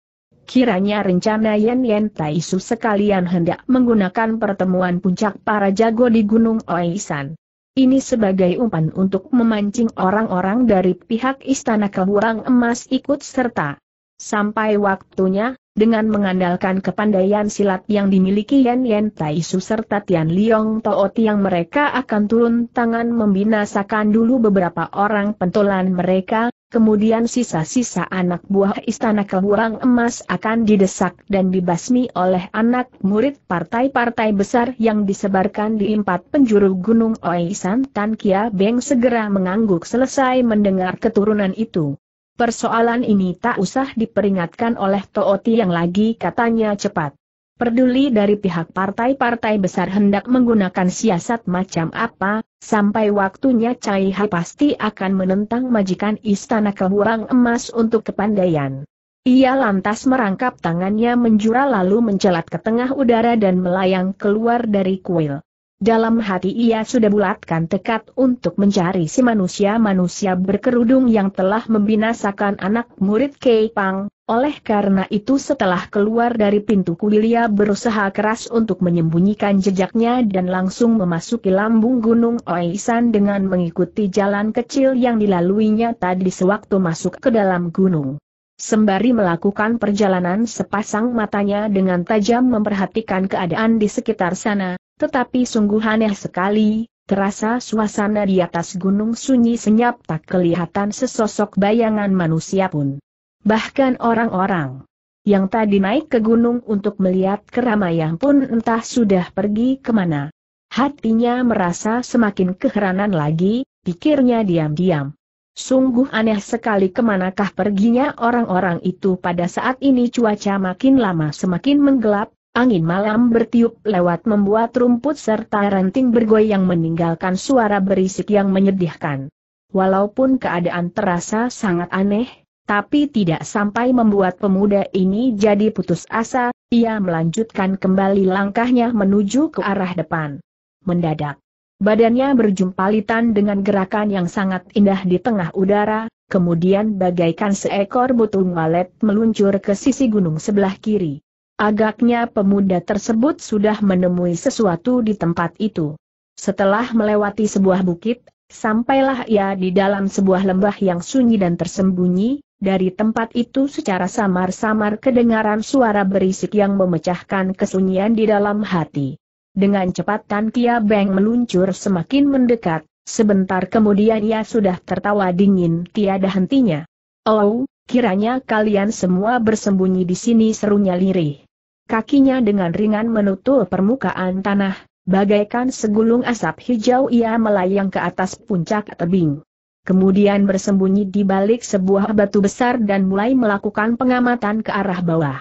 S1: Kiranya rencana Yen Yen Taisu sekalian hendak menggunakan pertemuan puncak para jago di Gunung Oeisan. Ini sebagai umpan untuk memancing orang-orang dari pihak Istana Keburang Emas ikut serta. Sampai waktunya, dengan mengandalkan kepandaian silat yang dimiliki Yen Yen Tai Su serta Tian Liong Tooti yang mereka akan turun tangan membinasakan dulu beberapa orang pentolan mereka, kemudian sisa-sisa anak buah istana kebuang emas akan didesak dan dibasmi oleh anak murid partai-partai besar yang disebarkan di empat penjuru gunung Oisan Tan Kia Beng segera mengangguk selesai mendengar keturunan itu. Persoalan ini tak usah diperingatkan oleh Tooti yang lagi katanya cepat. Perduli dari pihak partai-partai besar hendak menggunakan siasat macam apa, sampai waktunya Cai Ha pasti akan menentang majikan istana kehuang emas untuk kepandaian. Ia lantas merangkap tangannya menjura lalu mencelat ke tengah udara dan melayang keluar dari kuil. Dalam hati ia sudah bulatkan tekad untuk mencari si manusia-manusia berkerudung yang telah membinasakan anak murid Kei Pang, oleh karena itu setelah keluar dari pintu kuil ia berusaha keras untuk menyembunyikan jejaknya dan langsung memasuki lambung gunung Oisan dengan mengikuti jalan kecil yang dilaluinya tadi sewaktu masuk ke dalam gunung. Sembari melakukan perjalanan sepasang matanya dengan tajam memperhatikan keadaan di sekitar sana, tetapi sungguh aneh sekali, terasa suasana di atas gunung sunyi senyap tak kelihatan sesosok bayangan manusia pun. Bahkan orang-orang yang tadi naik ke gunung untuk melihat keramaian pun entah sudah pergi kemana. Hatinya merasa semakin keheranan lagi, pikirnya diam-diam. Sungguh aneh sekali kemanakah perginya orang-orang itu pada saat ini cuaca makin lama semakin menggelap, Angin malam bertiup lewat membuat rumput serta ranting bergoyang meninggalkan suara berisik yang menyedihkan. Walaupun keadaan terasa sangat aneh, tapi tidak sampai membuat pemuda ini jadi putus asa, ia melanjutkan kembali langkahnya menuju ke arah depan. Mendadak, badannya berjumpalitan dengan gerakan yang sangat indah di tengah udara, kemudian bagaikan seekor butung walet meluncur ke sisi gunung sebelah kiri. Agaknya pemuda tersebut sudah menemui sesuatu di tempat itu. Setelah melewati sebuah bukit, sampailah ia di dalam sebuah lembah yang sunyi dan tersembunyi, dari tempat itu secara samar-samar kedengaran suara berisik yang memecahkan kesunyian di dalam hati. Dengan cepat Tan Kia Beng meluncur semakin mendekat, sebentar kemudian ia sudah tertawa dingin tiada hentinya. Oh, kiranya kalian semua bersembunyi di sini serunya lirih kakinya dengan ringan menutul permukaan tanah, bagaikan segulung asap hijau ia melayang ke atas puncak tebing. Kemudian bersembunyi di balik sebuah batu besar dan mulai melakukan pengamatan ke arah bawah.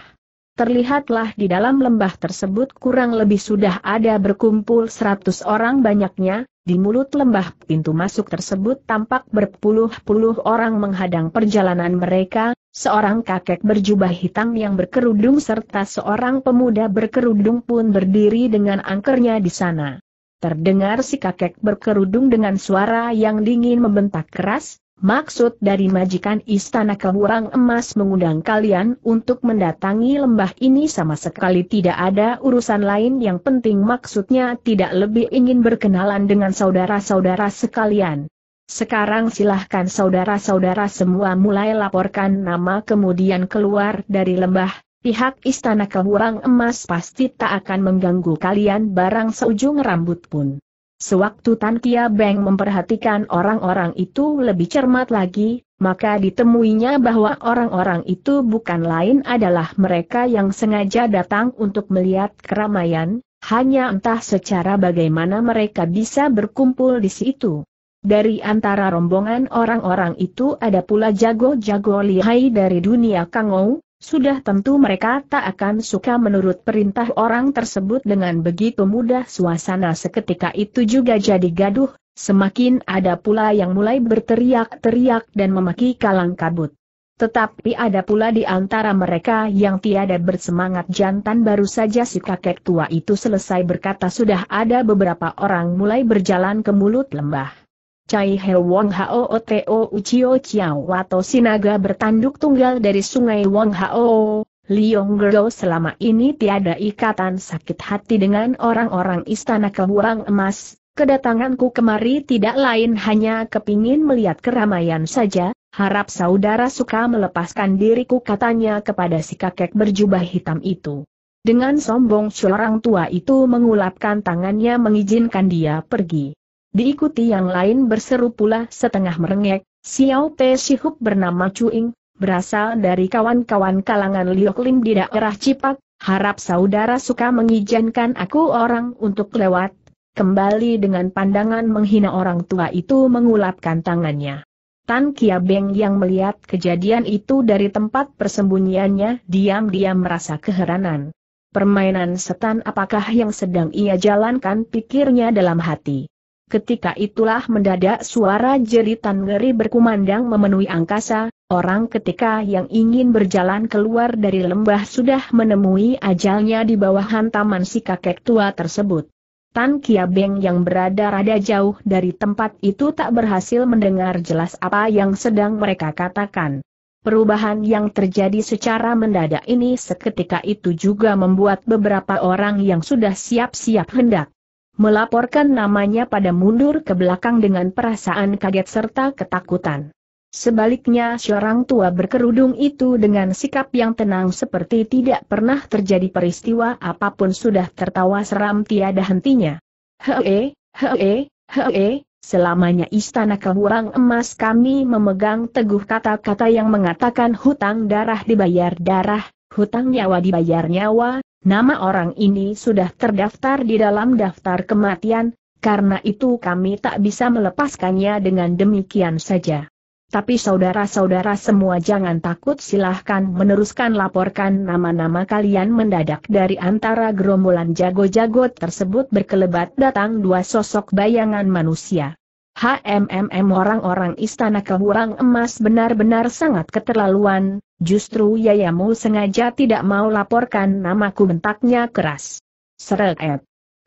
S1: Terlihatlah di dalam lembah tersebut kurang lebih sudah ada berkumpul seratus orang banyaknya, di mulut lembah pintu masuk tersebut tampak berpuluh-puluh orang menghadang perjalanan mereka, Seorang kakek berjubah hitam yang berkerudung serta seorang pemuda berkerudung pun berdiri dengan angkernya di sana. Terdengar si kakek berkerudung dengan suara yang dingin membentak keras, maksud dari majikan istana kehurang emas mengundang kalian untuk mendatangi lembah ini sama sekali tidak ada urusan lain yang penting maksudnya tidak lebih ingin berkenalan dengan saudara-saudara sekalian. Sekarang silahkan saudara-saudara semua mulai laporkan nama kemudian keluar dari lembah, pihak istana kehurang emas pasti tak akan mengganggu kalian barang seujung rambut pun. Sewaktu Tan Kia Beng memperhatikan orang-orang itu lebih cermat lagi, maka ditemuinya bahwa orang-orang itu bukan lain adalah mereka yang sengaja datang untuk melihat keramaian, hanya entah secara bagaimana mereka bisa berkumpul di situ. Dari antara rombongan orang-orang itu ada pula jago-jago lihai dari dunia Kangou, sudah tentu mereka tak akan suka menurut perintah orang tersebut dengan begitu mudah suasana seketika itu juga jadi gaduh, semakin ada pula yang mulai berteriak-teriak dan memaki kalang kabut. Tetapi ada pula di antara mereka yang tiada bersemangat jantan baru saja si kakek tua itu selesai berkata sudah ada beberapa orang mulai berjalan ke mulut lembah. Caihe He Wong Hao Oto Uchio Chiao Wato Sinaga bertanduk tunggal dari sungai Wong Hao. Liong Gerdo selama ini tiada ikatan sakit hati dengan orang-orang istana Kehurang emas. Kedatanganku kemari tidak lain hanya kepingin melihat keramaian saja, harap saudara suka melepaskan diriku katanya kepada si kakek berjubah hitam itu. Dengan sombong seorang tua itu mengulapkan tangannya mengizinkan dia pergi. Diikuti yang lain berseru pula setengah merengek, Xiao Pe Shihuk bernama Cuing, berasal dari kawan-kawan kalangan Liok Lim di daerah Cipak, harap saudara suka mengizinkan aku orang untuk lewat. Kembali dengan pandangan menghina orang tua itu mengulapkan tangannya. Tan Kia Beng yang melihat kejadian itu dari tempat persembunyiannya diam-diam merasa keheranan. Permainan setan apakah yang sedang ia jalankan pikirnya dalam hati. Ketika itulah mendadak suara jeritan ngeri berkumandang memenuhi angkasa, orang ketika yang ingin berjalan keluar dari lembah sudah menemui ajalnya di bawah hantaman si kakek tua tersebut. Tan Kia Beng yang berada rada jauh dari tempat itu tak berhasil mendengar jelas apa yang sedang mereka katakan. Perubahan yang terjadi secara mendadak ini seketika itu juga membuat beberapa orang yang sudah siap-siap hendak melaporkan namanya pada mundur ke belakang dengan perasaan kaget serta ketakutan. Sebaliknya seorang tua berkerudung itu dengan sikap yang tenang seperti tidak pernah terjadi peristiwa apapun sudah tertawa seram tiada hentinya. Hee, hee, hee, selamanya istana kehurang emas kami memegang teguh kata-kata yang mengatakan hutang darah dibayar darah, Hutang nyawa dibayar nyawa, nama orang ini sudah terdaftar di dalam daftar kematian, karena itu kami tak bisa melepaskannya dengan demikian saja. Tapi saudara-saudara semua jangan takut silahkan meneruskan laporkan nama-nama kalian mendadak dari antara gerombolan jago-jago tersebut berkelebat datang dua sosok bayangan manusia. HMMM orang-orang istana kehurang emas benar-benar sangat keterlaluan, justru Yayamu sengaja tidak mau laporkan namaku bentaknya keras. Seret.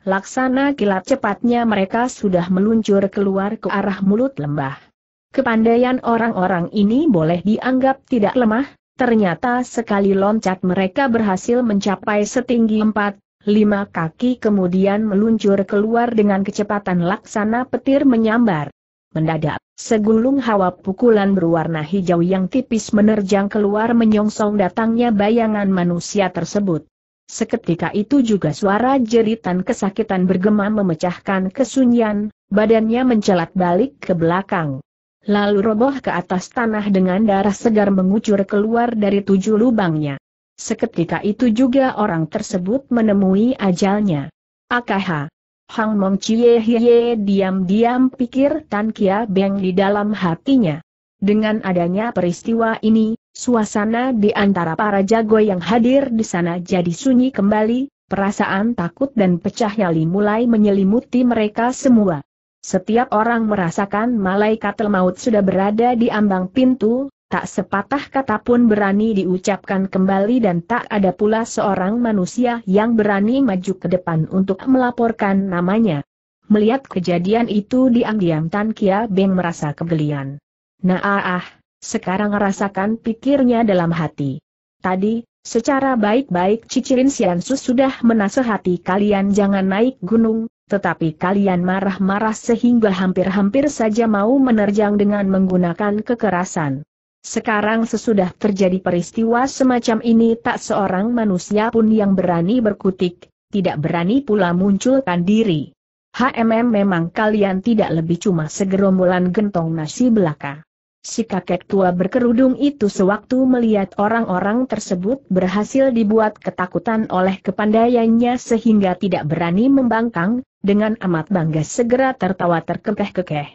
S1: Laksana kilat cepatnya mereka sudah meluncur keluar ke arah mulut lembah. Kepandaian orang-orang ini boleh dianggap tidak lemah, ternyata sekali loncat mereka berhasil mencapai setinggi empat Lima kaki kemudian meluncur keluar dengan kecepatan laksana petir menyambar. Mendadak, segulung hawa pukulan berwarna hijau yang tipis menerjang keluar menyongsong datangnya bayangan manusia tersebut. Seketika itu juga suara jeritan kesakitan bergema memecahkan kesunyian, badannya mencelat balik ke belakang. Lalu roboh ke atas tanah dengan darah segar mengucur keluar dari tujuh lubangnya. Seketika itu juga orang tersebut menemui ajalnya. Akaha. Hang Mong Chie Hie diam-diam pikir Tan Kia Beng di dalam hatinya. Dengan adanya peristiwa ini, suasana di antara para jago yang hadir di sana jadi sunyi kembali, perasaan takut dan pecah nyali mulai menyelimuti mereka semua. Setiap orang merasakan malaikat maut sudah berada di ambang pintu, tak sepatah kata pun berani diucapkan kembali dan tak ada pula seorang manusia yang berani maju ke depan untuk melaporkan namanya. Melihat kejadian itu diam-diam Tan Kia Beng merasa kegelian. Nah ah, ah, sekarang rasakan pikirnya dalam hati. Tadi, secara baik-baik Cicirin Siansu sudah menasehati kalian jangan naik gunung, tetapi kalian marah-marah sehingga hampir-hampir saja mau menerjang dengan menggunakan kekerasan. Sekarang sesudah terjadi peristiwa semacam ini tak seorang manusia pun yang berani berkutik, tidak berani pula munculkan diri. HMM memang kalian tidak lebih cuma segerombolan gentong nasi belaka. Si kakek tua berkerudung itu sewaktu melihat orang-orang tersebut berhasil dibuat ketakutan oleh kepandaiannya sehingga tidak berani membangkang, dengan amat bangga segera tertawa terkekeh-kekeh.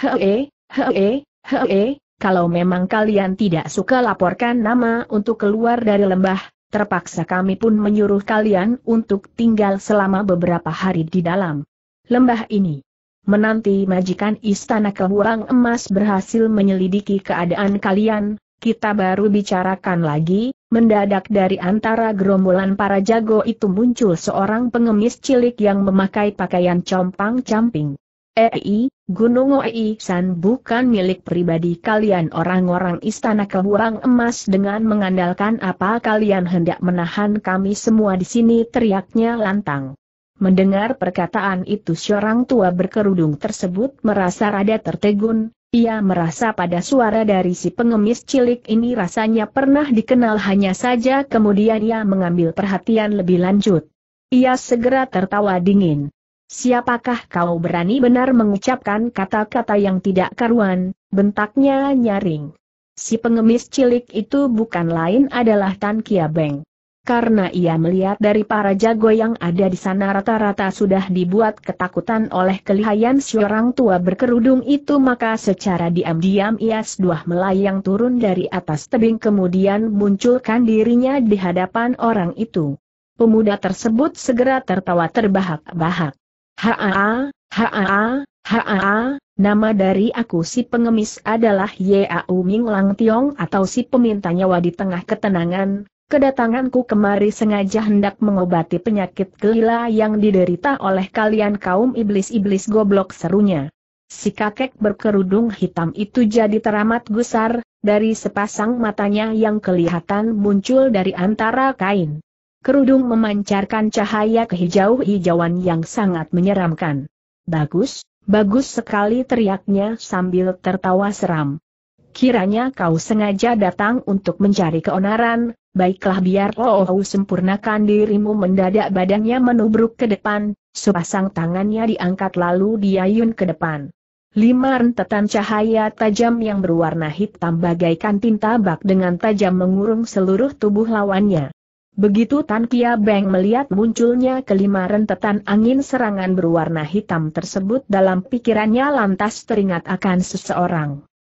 S1: Hee, he, hee, kalau memang kalian tidak suka laporkan nama untuk keluar dari lembah, terpaksa kami pun menyuruh kalian untuk tinggal selama beberapa hari di dalam lembah ini. Menanti majikan istana kehuang emas berhasil menyelidiki keadaan kalian, kita baru bicarakan lagi, mendadak dari antara gerombolan para jago itu muncul seorang pengemis cilik yang memakai pakaian compang-camping. EI, Gunung Oi San bukan milik pribadi kalian orang-orang istana keluang emas dengan mengandalkan apa kalian hendak menahan kami semua di sini teriaknya lantang. Mendengar perkataan itu seorang tua berkerudung tersebut merasa rada tertegun, ia merasa pada suara dari si pengemis cilik ini rasanya pernah dikenal hanya saja kemudian ia mengambil perhatian lebih lanjut. Ia segera tertawa dingin. Siapakah kau berani benar mengucapkan kata-kata yang tidak karuan, bentaknya nyaring. Si pengemis cilik itu bukan lain adalah Tan Kia Beng. Karena ia melihat dari para jago yang ada di sana rata-rata sudah dibuat ketakutan oleh kelihayan si orang tua berkerudung itu maka secara diam-diam ia seduah melayang turun dari atas tebing kemudian munculkan dirinya di hadapan orang itu. Pemuda tersebut segera tertawa terbahak-bahak. Haa, haa, haa, nama dari aku si pengemis adalah Yau Ming Lang Tiong atau si peminta nyawa di tengah ketenangan. Kedatanganku kemari sengaja hendak mengobati penyakit gelila yang diderita oleh kalian kaum iblis-iblis goblok serunya. Si kakek berkerudung hitam itu jadi teramat gusar, dari sepasang matanya yang kelihatan muncul dari antara kain kerudung memancarkan cahaya kehijau-hijauan yang sangat menyeramkan. Bagus, bagus sekali teriaknya sambil tertawa seram. Kiranya kau sengaja datang untuk mencari keonaran, baiklah biar Lou sempurnakan dirimu mendadak badannya menubruk ke depan, sepasang tangannya diangkat lalu diayun ke depan. Lima rentetan cahaya tajam yang berwarna hitam bagaikan tinta bak dengan tajam mengurung seluruh tubuh lawannya. Begitu Tan Kia Beng melihat munculnya kelima rentetan angin serangan berwarna hitam tersebut dalam pikirannya lantas teringat akan seseorang.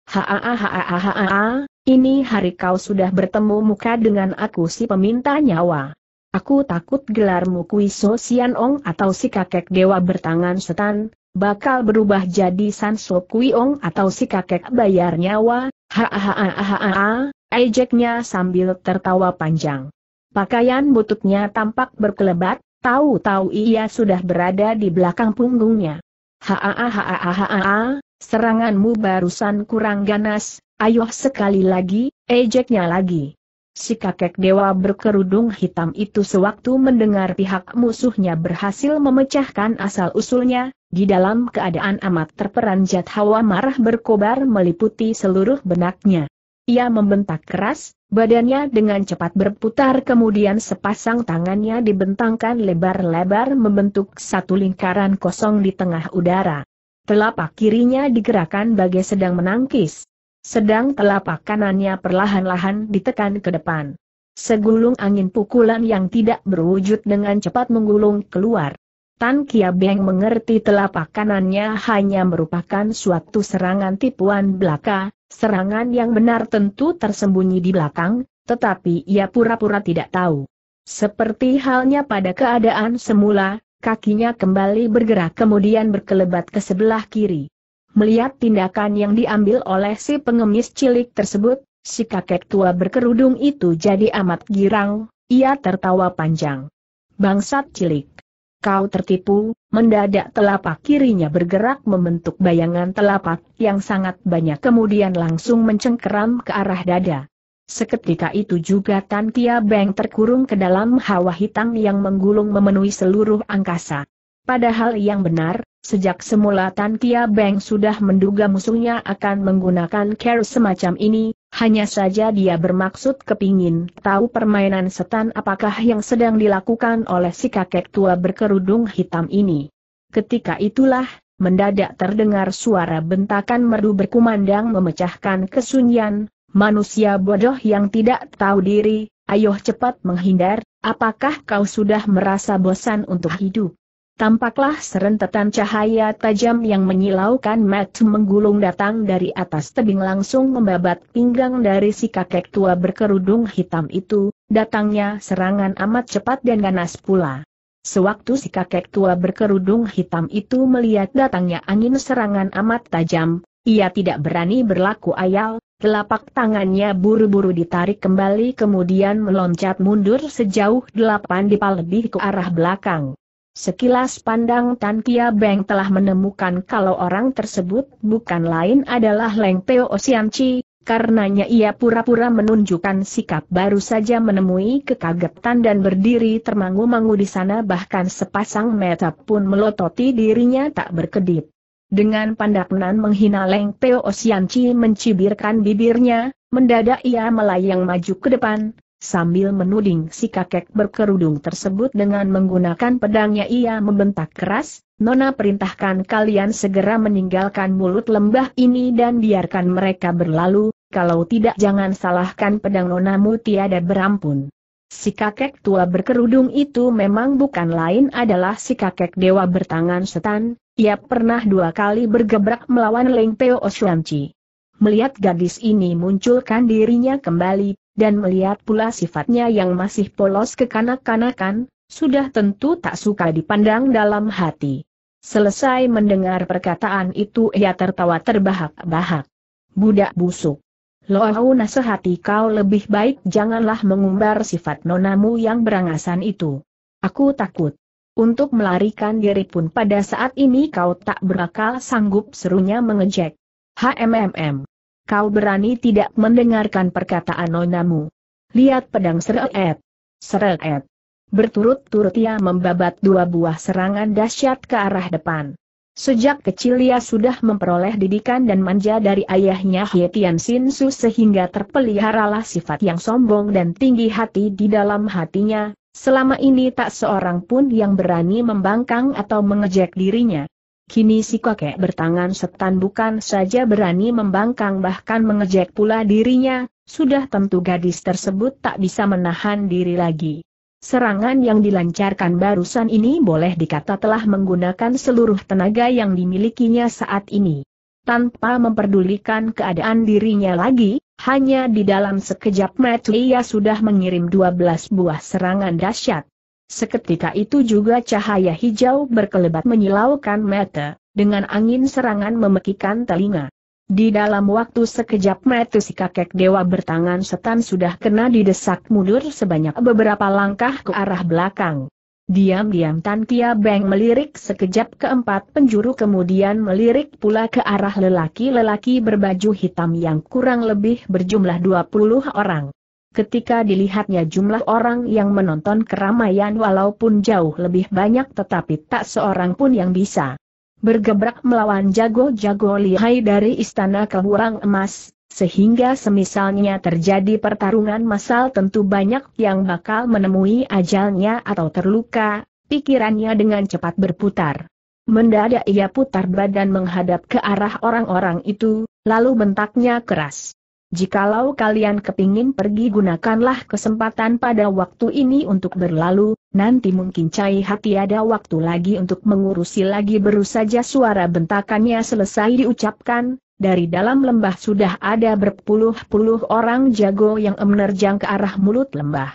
S1: haa, ini hari kau sudah bertemu muka dengan aku si peminta nyawa. Aku takut gelarmu Kui So Sian Ong atau si kakek dewa bertangan setan, bakal berubah jadi San So Kui Ong atau si kakek bayar nyawa, haa, ejeknya sambil tertawa panjang. Pakaian bututnya tampak berkelebat, tahu-tahu ia sudah berada di belakang punggungnya. Haa seranganmu barusan kurang ganas, ayo sekali lagi, ejeknya lagi. Si kakek dewa berkerudung hitam itu sewaktu mendengar pihak musuhnya berhasil memecahkan asal-usulnya, di dalam keadaan amat terperanjat hawa marah berkobar meliputi seluruh benaknya. Ia membentak keras, Badannya dengan cepat berputar kemudian sepasang tangannya dibentangkan lebar-lebar membentuk satu lingkaran kosong di tengah udara. Telapak kirinya digerakkan bagai sedang menangkis. Sedang telapak kanannya perlahan-lahan ditekan ke depan. Segulung angin pukulan yang tidak berwujud dengan cepat menggulung keluar. Tan Kia Beng mengerti telapak kanannya hanya merupakan suatu serangan tipuan belaka, Serangan yang benar tentu tersembunyi di belakang, tetapi ia pura-pura tidak tahu. Seperti halnya pada keadaan semula, kakinya kembali bergerak kemudian berkelebat ke sebelah kiri. Melihat tindakan yang diambil oleh si pengemis cilik tersebut, si kakek tua berkerudung itu jadi amat girang, ia tertawa panjang. Bangsat cilik kau tertipu, mendadak telapak kirinya bergerak membentuk bayangan telapak yang sangat banyak kemudian langsung mencengkeram ke arah dada. Seketika itu juga Tan Tia Beng terkurung ke dalam hawa hitam yang menggulung memenuhi seluruh angkasa. Padahal yang benar, sejak semula Tan Tia Beng sudah menduga musuhnya akan menggunakan care semacam ini, hanya saja dia bermaksud kepingin tahu permainan setan apakah yang sedang dilakukan oleh si kakek tua berkerudung hitam ini. Ketika itulah, mendadak terdengar suara bentakan merdu berkumandang memecahkan kesunyian, manusia bodoh yang tidak tahu diri, ayo cepat menghindar, apakah kau sudah merasa bosan untuk hidup? Tampaklah serentetan cahaya tajam yang menyilaukan Matt menggulung datang dari atas tebing langsung membabat pinggang dari si kakek tua berkerudung hitam itu, datangnya serangan amat cepat dan ganas pula. Sewaktu si kakek tua berkerudung hitam itu melihat datangnya angin serangan amat tajam, ia tidak berani berlaku ayal, telapak tangannya buru-buru ditarik kembali kemudian meloncat mundur sejauh delapan dipal lebih ke arah belakang. Sekilas pandang Tan Kia Beng telah menemukan kalau orang tersebut bukan lain adalah Leng Peo Siamci, karenanya ia pura-pura menunjukkan sikap baru saja menemui kekagetan dan berdiri termangu-mangu di sana bahkan sepasang mata pun melototi dirinya tak berkedip. Dengan pandangan menghina Leng Peo Siamci mencibirkan bibirnya, mendadak ia melayang maju ke depan, sambil menuding si kakek berkerudung tersebut dengan menggunakan pedangnya ia membentak keras, Nona perintahkan kalian segera meninggalkan mulut lembah ini dan biarkan mereka berlalu, kalau tidak jangan salahkan pedang Nonamu tiada berampun. Si kakek tua berkerudung itu memang bukan lain adalah si kakek dewa bertangan setan, ia pernah dua kali bergebrak melawan Leng Peo Oshuanchi melihat gadis ini munculkan dirinya kembali, dan melihat pula sifatnya yang masih polos kekanak-kanakan, sudah tentu tak suka dipandang dalam hati. Selesai mendengar perkataan itu ia tertawa terbahak-bahak. Budak busuk. Lohau nasihati kau lebih baik janganlah mengumbar sifat nonamu yang berangasan itu. Aku takut. Untuk melarikan diri pun pada saat ini kau tak berakal sanggup serunya mengejek. HMMM. Kau berani tidak mendengarkan perkataan nonamu. Lihat pedang seret. Seret. Berturut-turut ia membabat dua buah serangan dahsyat ke arah depan. Sejak kecil ia sudah memperoleh didikan dan manja dari ayahnya Hye Tian Sin Su sehingga terpeliharalah sifat yang sombong dan tinggi hati di dalam hatinya, selama ini tak seorang pun yang berani membangkang atau mengejek dirinya. Kini si kakek bertangan setan bukan saja berani membangkang bahkan mengejek pula dirinya, sudah tentu gadis tersebut tak bisa menahan diri lagi. Serangan yang dilancarkan barusan ini boleh dikata telah menggunakan seluruh tenaga yang dimilikinya saat ini. Tanpa memperdulikan keadaan dirinya lagi, hanya di dalam sekejap mata ia sudah mengirim 12 buah serangan dahsyat. Seketika itu juga cahaya hijau berkelebat menyilaukan mata, dengan angin serangan memekikan telinga. Di dalam waktu sekejap mata si kakek dewa bertangan setan sudah kena didesak mundur sebanyak beberapa langkah ke arah belakang. Diam-diam Tan Kia Beng melirik sekejap keempat penjuru kemudian melirik pula ke arah lelaki-lelaki berbaju hitam yang kurang lebih berjumlah 20 orang. Ketika dilihatnya jumlah orang yang menonton keramaian walaupun jauh lebih banyak tetapi tak seorang pun yang bisa bergebrak melawan jago-jago lihai dari istana kehurang emas, sehingga semisalnya terjadi pertarungan massal tentu banyak yang bakal menemui ajalnya atau terluka, pikirannya dengan cepat berputar. Mendadak ia putar badan menghadap ke arah orang-orang itu, lalu bentaknya keras. Jikalau kalian kepingin pergi gunakanlah kesempatan pada waktu ini untuk berlalu, nanti mungkin Cai Hati ada waktu lagi untuk mengurusi lagi baru saja suara bentakannya selesai diucapkan, dari dalam lembah sudah ada berpuluh-puluh orang jago yang menerjang ke arah mulut lembah.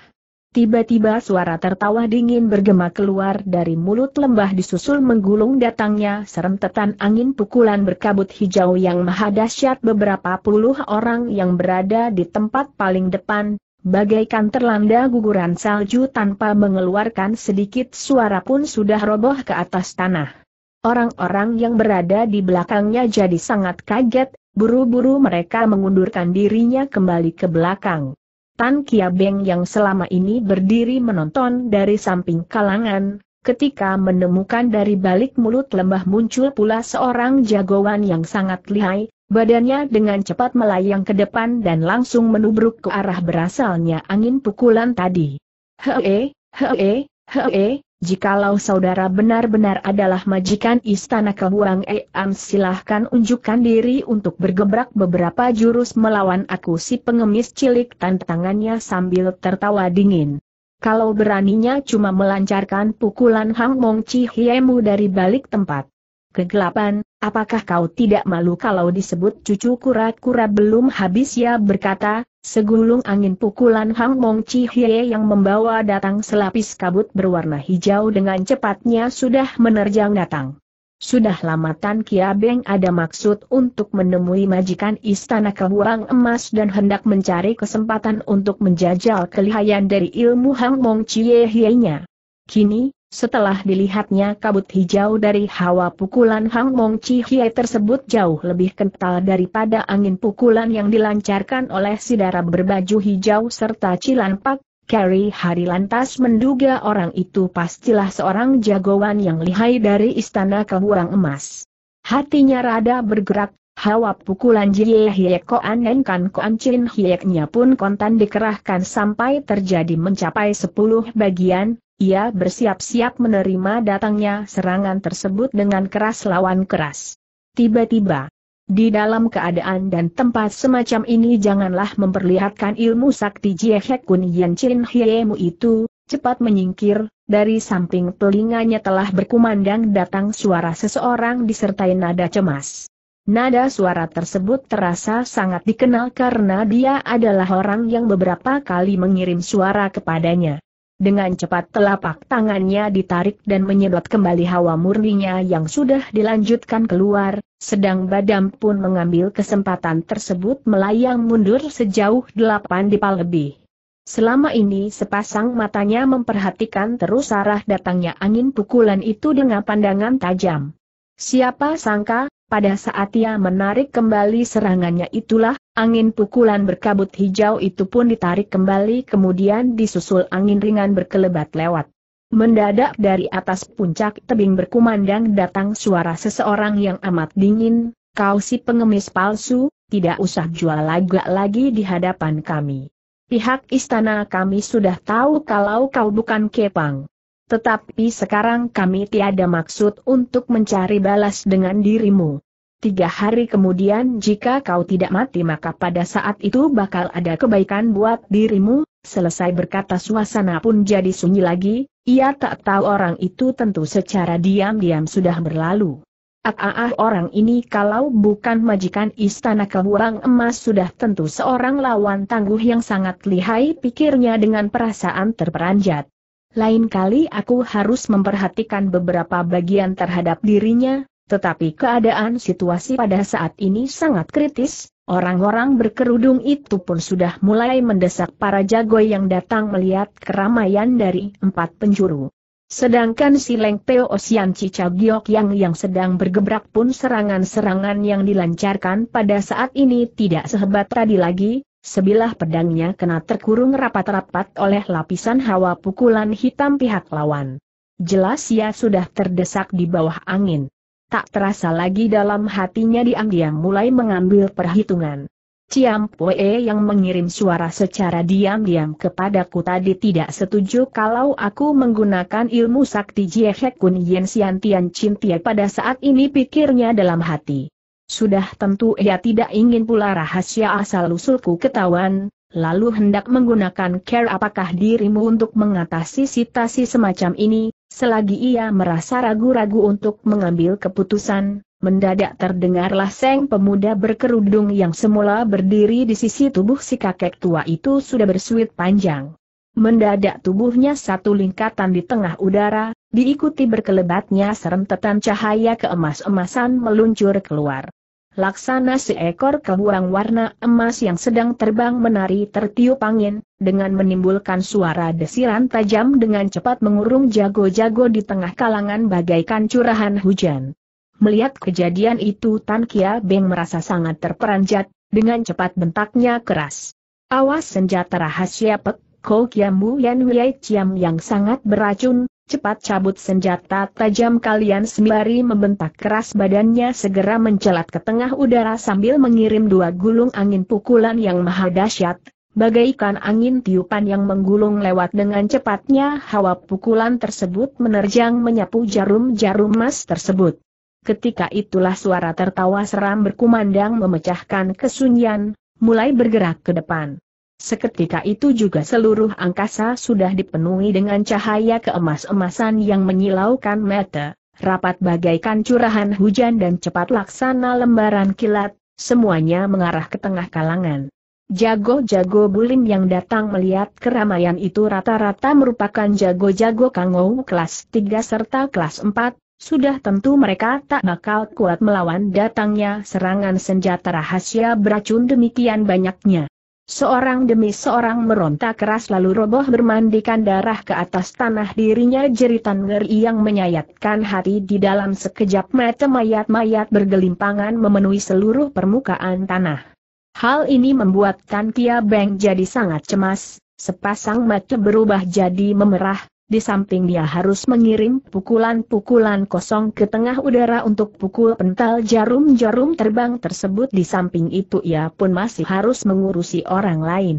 S1: Tiba-tiba suara tertawa dingin bergema keluar dari mulut lembah disusul menggulung datangnya serentetan angin pukulan berkabut hijau yang maha dahsyat beberapa puluh orang yang berada di tempat paling depan, bagaikan terlanda guguran salju tanpa mengeluarkan sedikit suara pun sudah roboh ke atas tanah. Orang-orang yang berada di belakangnya jadi sangat kaget, buru-buru mereka mengundurkan dirinya kembali ke belakang. Tan Kia Beng yang selama ini berdiri menonton dari samping kalangan, ketika menemukan dari balik mulut lembah muncul pula seorang jagoan yang sangat lihai, badannya dengan cepat melayang ke depan dan langsung menubruk ke arah berasalnya angin pukulan tadi. Hee, hee, hee, Jikalau saudara benar-benar adalah majikan istana kebuang Eam silahkan unjukkan diri untuk bergebrak beberapa jurus melawan aku si pengemis cilik tantangannya sambil tertawa dingin. Kalau beraninya cuma melancarkan pukulan Hang Mong Chi Hiemu dari balik tempat. Kegelapan, apakah kau tidak malu kalau disebut cucu kura-kura belum habis ya berkata, Segulung angin pukulan Hang Mong Chi Hye yang membawa datang selapis kabut berwarna hijau dengan cepatnya sudah menerjang datang. Sudah lama Tan Kia Beng ada maksud untuk menemui majikan istana kehurang emas dan hendak mencari kesempatan untuk menjajal kelihayan dari ilmu Hang Mong Chi Hye-nya. Kini, setelah dilihatnya kabut hijau dari hawa pukulan Hang Mong Chi Hie tersebut jauh lebih kental daripada angin pukulan yang dilancarkan oleh Sidara berbaju hijau serta cilanpak, Carrie Hari lantas menduga orang itu pastilah seorang jagoan yang lihai dari istana kebuang emas. Hatinya rada bergerak, hawa pukulan Jie Hie Koan Nen Kan Koan Chin nya pun kontan dikerahkan sampai terjadi mencapai sepuluh bagian, ia bersiap-siap menerima datangnya serangan tersebut dengan keras lawan keras. Tiba-tiba, di dalam keadaan dan tempat semacam ini janganlah memperlihatkan ilmu sakti Jiehek Kun Yan Chin Hiemu itu, cepat menyingkir, dari samping telinganya telah berkumandang datang suara seseorang disertai nada cemas. Nada suara tersebut terasa sangat dikenal karena dia adalah orang yang beberapa kali mengirim suara kepadanya. Dengan cepat telapak tangannya ditarik dan menyedot kembali hawa murninya yang sudah dilanjutkan keluar, sedang Badam pun mengambil kesempatan tersebut melayang mundur sejauh delapan dipal lebih. Selama ini sepasang matanya memperhatikan terus arah datangnya angin pukulan itu dengan pandangan tajam. Siapa sangka, pada saat ia menarik kembali serangannya itulah, Angin pukulan berkabut hijau itu pun ditarik kembali kemudian disusul angin ringan berkelebat lewat. Mendadak dari atas puncak tebing berkumandang datang suara seseorang yang amat dingin, kau si pengemis palsu, tidak usah jual lagak lagi di hadapan kami. Pihak istana kami sudah tahu kalau kau bukan kepang. Tetapi sekarang kami tiada maksud untuk mencari balas dengan dirimu. Tiga hari kemudian jika kau tidak mati maka pada saat itu bakal ada kebaikan buat dirimu, selesai berkata suasana pun jadi sunyi lagi, ia tak tahu orang itu tentu secara diam-diam sudah berlalu. Ah, ah, ah orang ini kalau bukan majikan istana kebuang emas sudah tentu seorang lawan tangguh yang sangat lihai pikirnya dengan perasaan terperanjat. Lain kali aku harus memperhatikan beberapa bagian terhadap dirinya, tetapi keadaan situasi pada saat ini sangat kritis, orang-orang berkerudung itu pun sudah mulai mendesak para jago yang datang melihat keramaian dari empat penjuru. Sedangkan si Leng Teo Osian Cicagiok yang yang sedang bergebrak pun serangan-serangan yang dilancarkan pada saat ini tidak sehebat tadi lagi, sebilah pedangnya kena terkurung rapat-rapat oleh lapisan hawa pukulan hitam pihak lawan. Jelas ia sudah terdesak di bawah angin. Tak terasa lagi dalam hatinya diam-diam mulai mengambil perhitungan. Ciam Poe yang mengirim suara secara diam-diam kepadaku tadi tidak setuju kalau aku menggunakan ilmu sakti Jiehek Kun Yen Sian Tian Chin Tie pada saat ini pikirnya dalam hati. Sudah tentu ia tidak ingin pula rahasia asal-usulku ketahuan, lalu hendak menggunakan care apakah dirimu untuk mengatasi situasi semacam ini, Selagi ia merasa ragu-ragu untuk mengambil keputusan, mendadak terdengarlah seng pemuda berkerudung yang semula berdiri di sisi tubuh si kakek tua itu sudah bersuit panjang. Mendadak tubuhnya satu lingkatan di tengah udara, diikuti berkelebatnya serentetan cahaya keemas-emasan meluncur keluar. Laksana seekor kebuang warna emas yang sedang terbang menari tertiup angin, dengan menimbulkan suara desiran tajam dengan cepat mengurung jago-jago di tengah kalangan bagaikan curahan hujan. Melihat kejadian itu Tan Kia Beng merasa sangat terperanjat, dengan cepat bentaknya keras. Awas senjata rahasia Pek Ko Kiamu Yan Wei Chiam yang sangat beracun, cepat cabut senjata tajam kalian sembari membentak keras badannya segera mencelat ke tengah udara sambil mengirim dua gulung angin pukulan yang maha dahsyat. Bagaikan angin tiupan yang menggulung lewat dengan cepatnya hawa pukulan tersebut menerjang menyapu jarum-jarum emas tersebut. Ketika itulah suara tertawa seram berkumandang memecahkan kesunyian, mulai bergerak ke depan. Seketika itu juga seluruh angkasa sudah dipenuhi dengan cahaya keemas-emasan yang menyilaukan mata, rapat bagaikan curahan hujan dan cepat laksana lembaran kilat, semuanya mengarah ke tengah kalangan. Jago-jago bulim yang datang melihat keramaian itu rata-rata merupakan jago-jago kangou kelas 3 serta kelas 4, sudah tentu mereka tak bakal kuat melawan datangnya serangan senjata rahasia beracun demikian banyaknya. Seorang demi seorang meronta keras lalu roboh bermandikan darah ke atas tanah dirinya jeritan ngeri yang menyayatkan hati di dalam sekejap mata mayat-mayat bergelimpangan memenuhi seluruh permukaan tanah. Hal ini membuat Tan Kia Beng jadi sangat cemas, sepasang mata berubah jadi memerah, di samping dia harus mengirim pukulan-pukulan kosong ke tengah udara untuk pukul pental jarum-jarum terbang tersebut di samping itu ia pun masih harus mengurusi orang lain.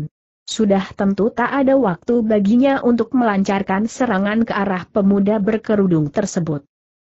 S1: Sudah tentu tak ada waktu baginya untuk melancarkan serangan ke arah pemuda berkerudung tersebut.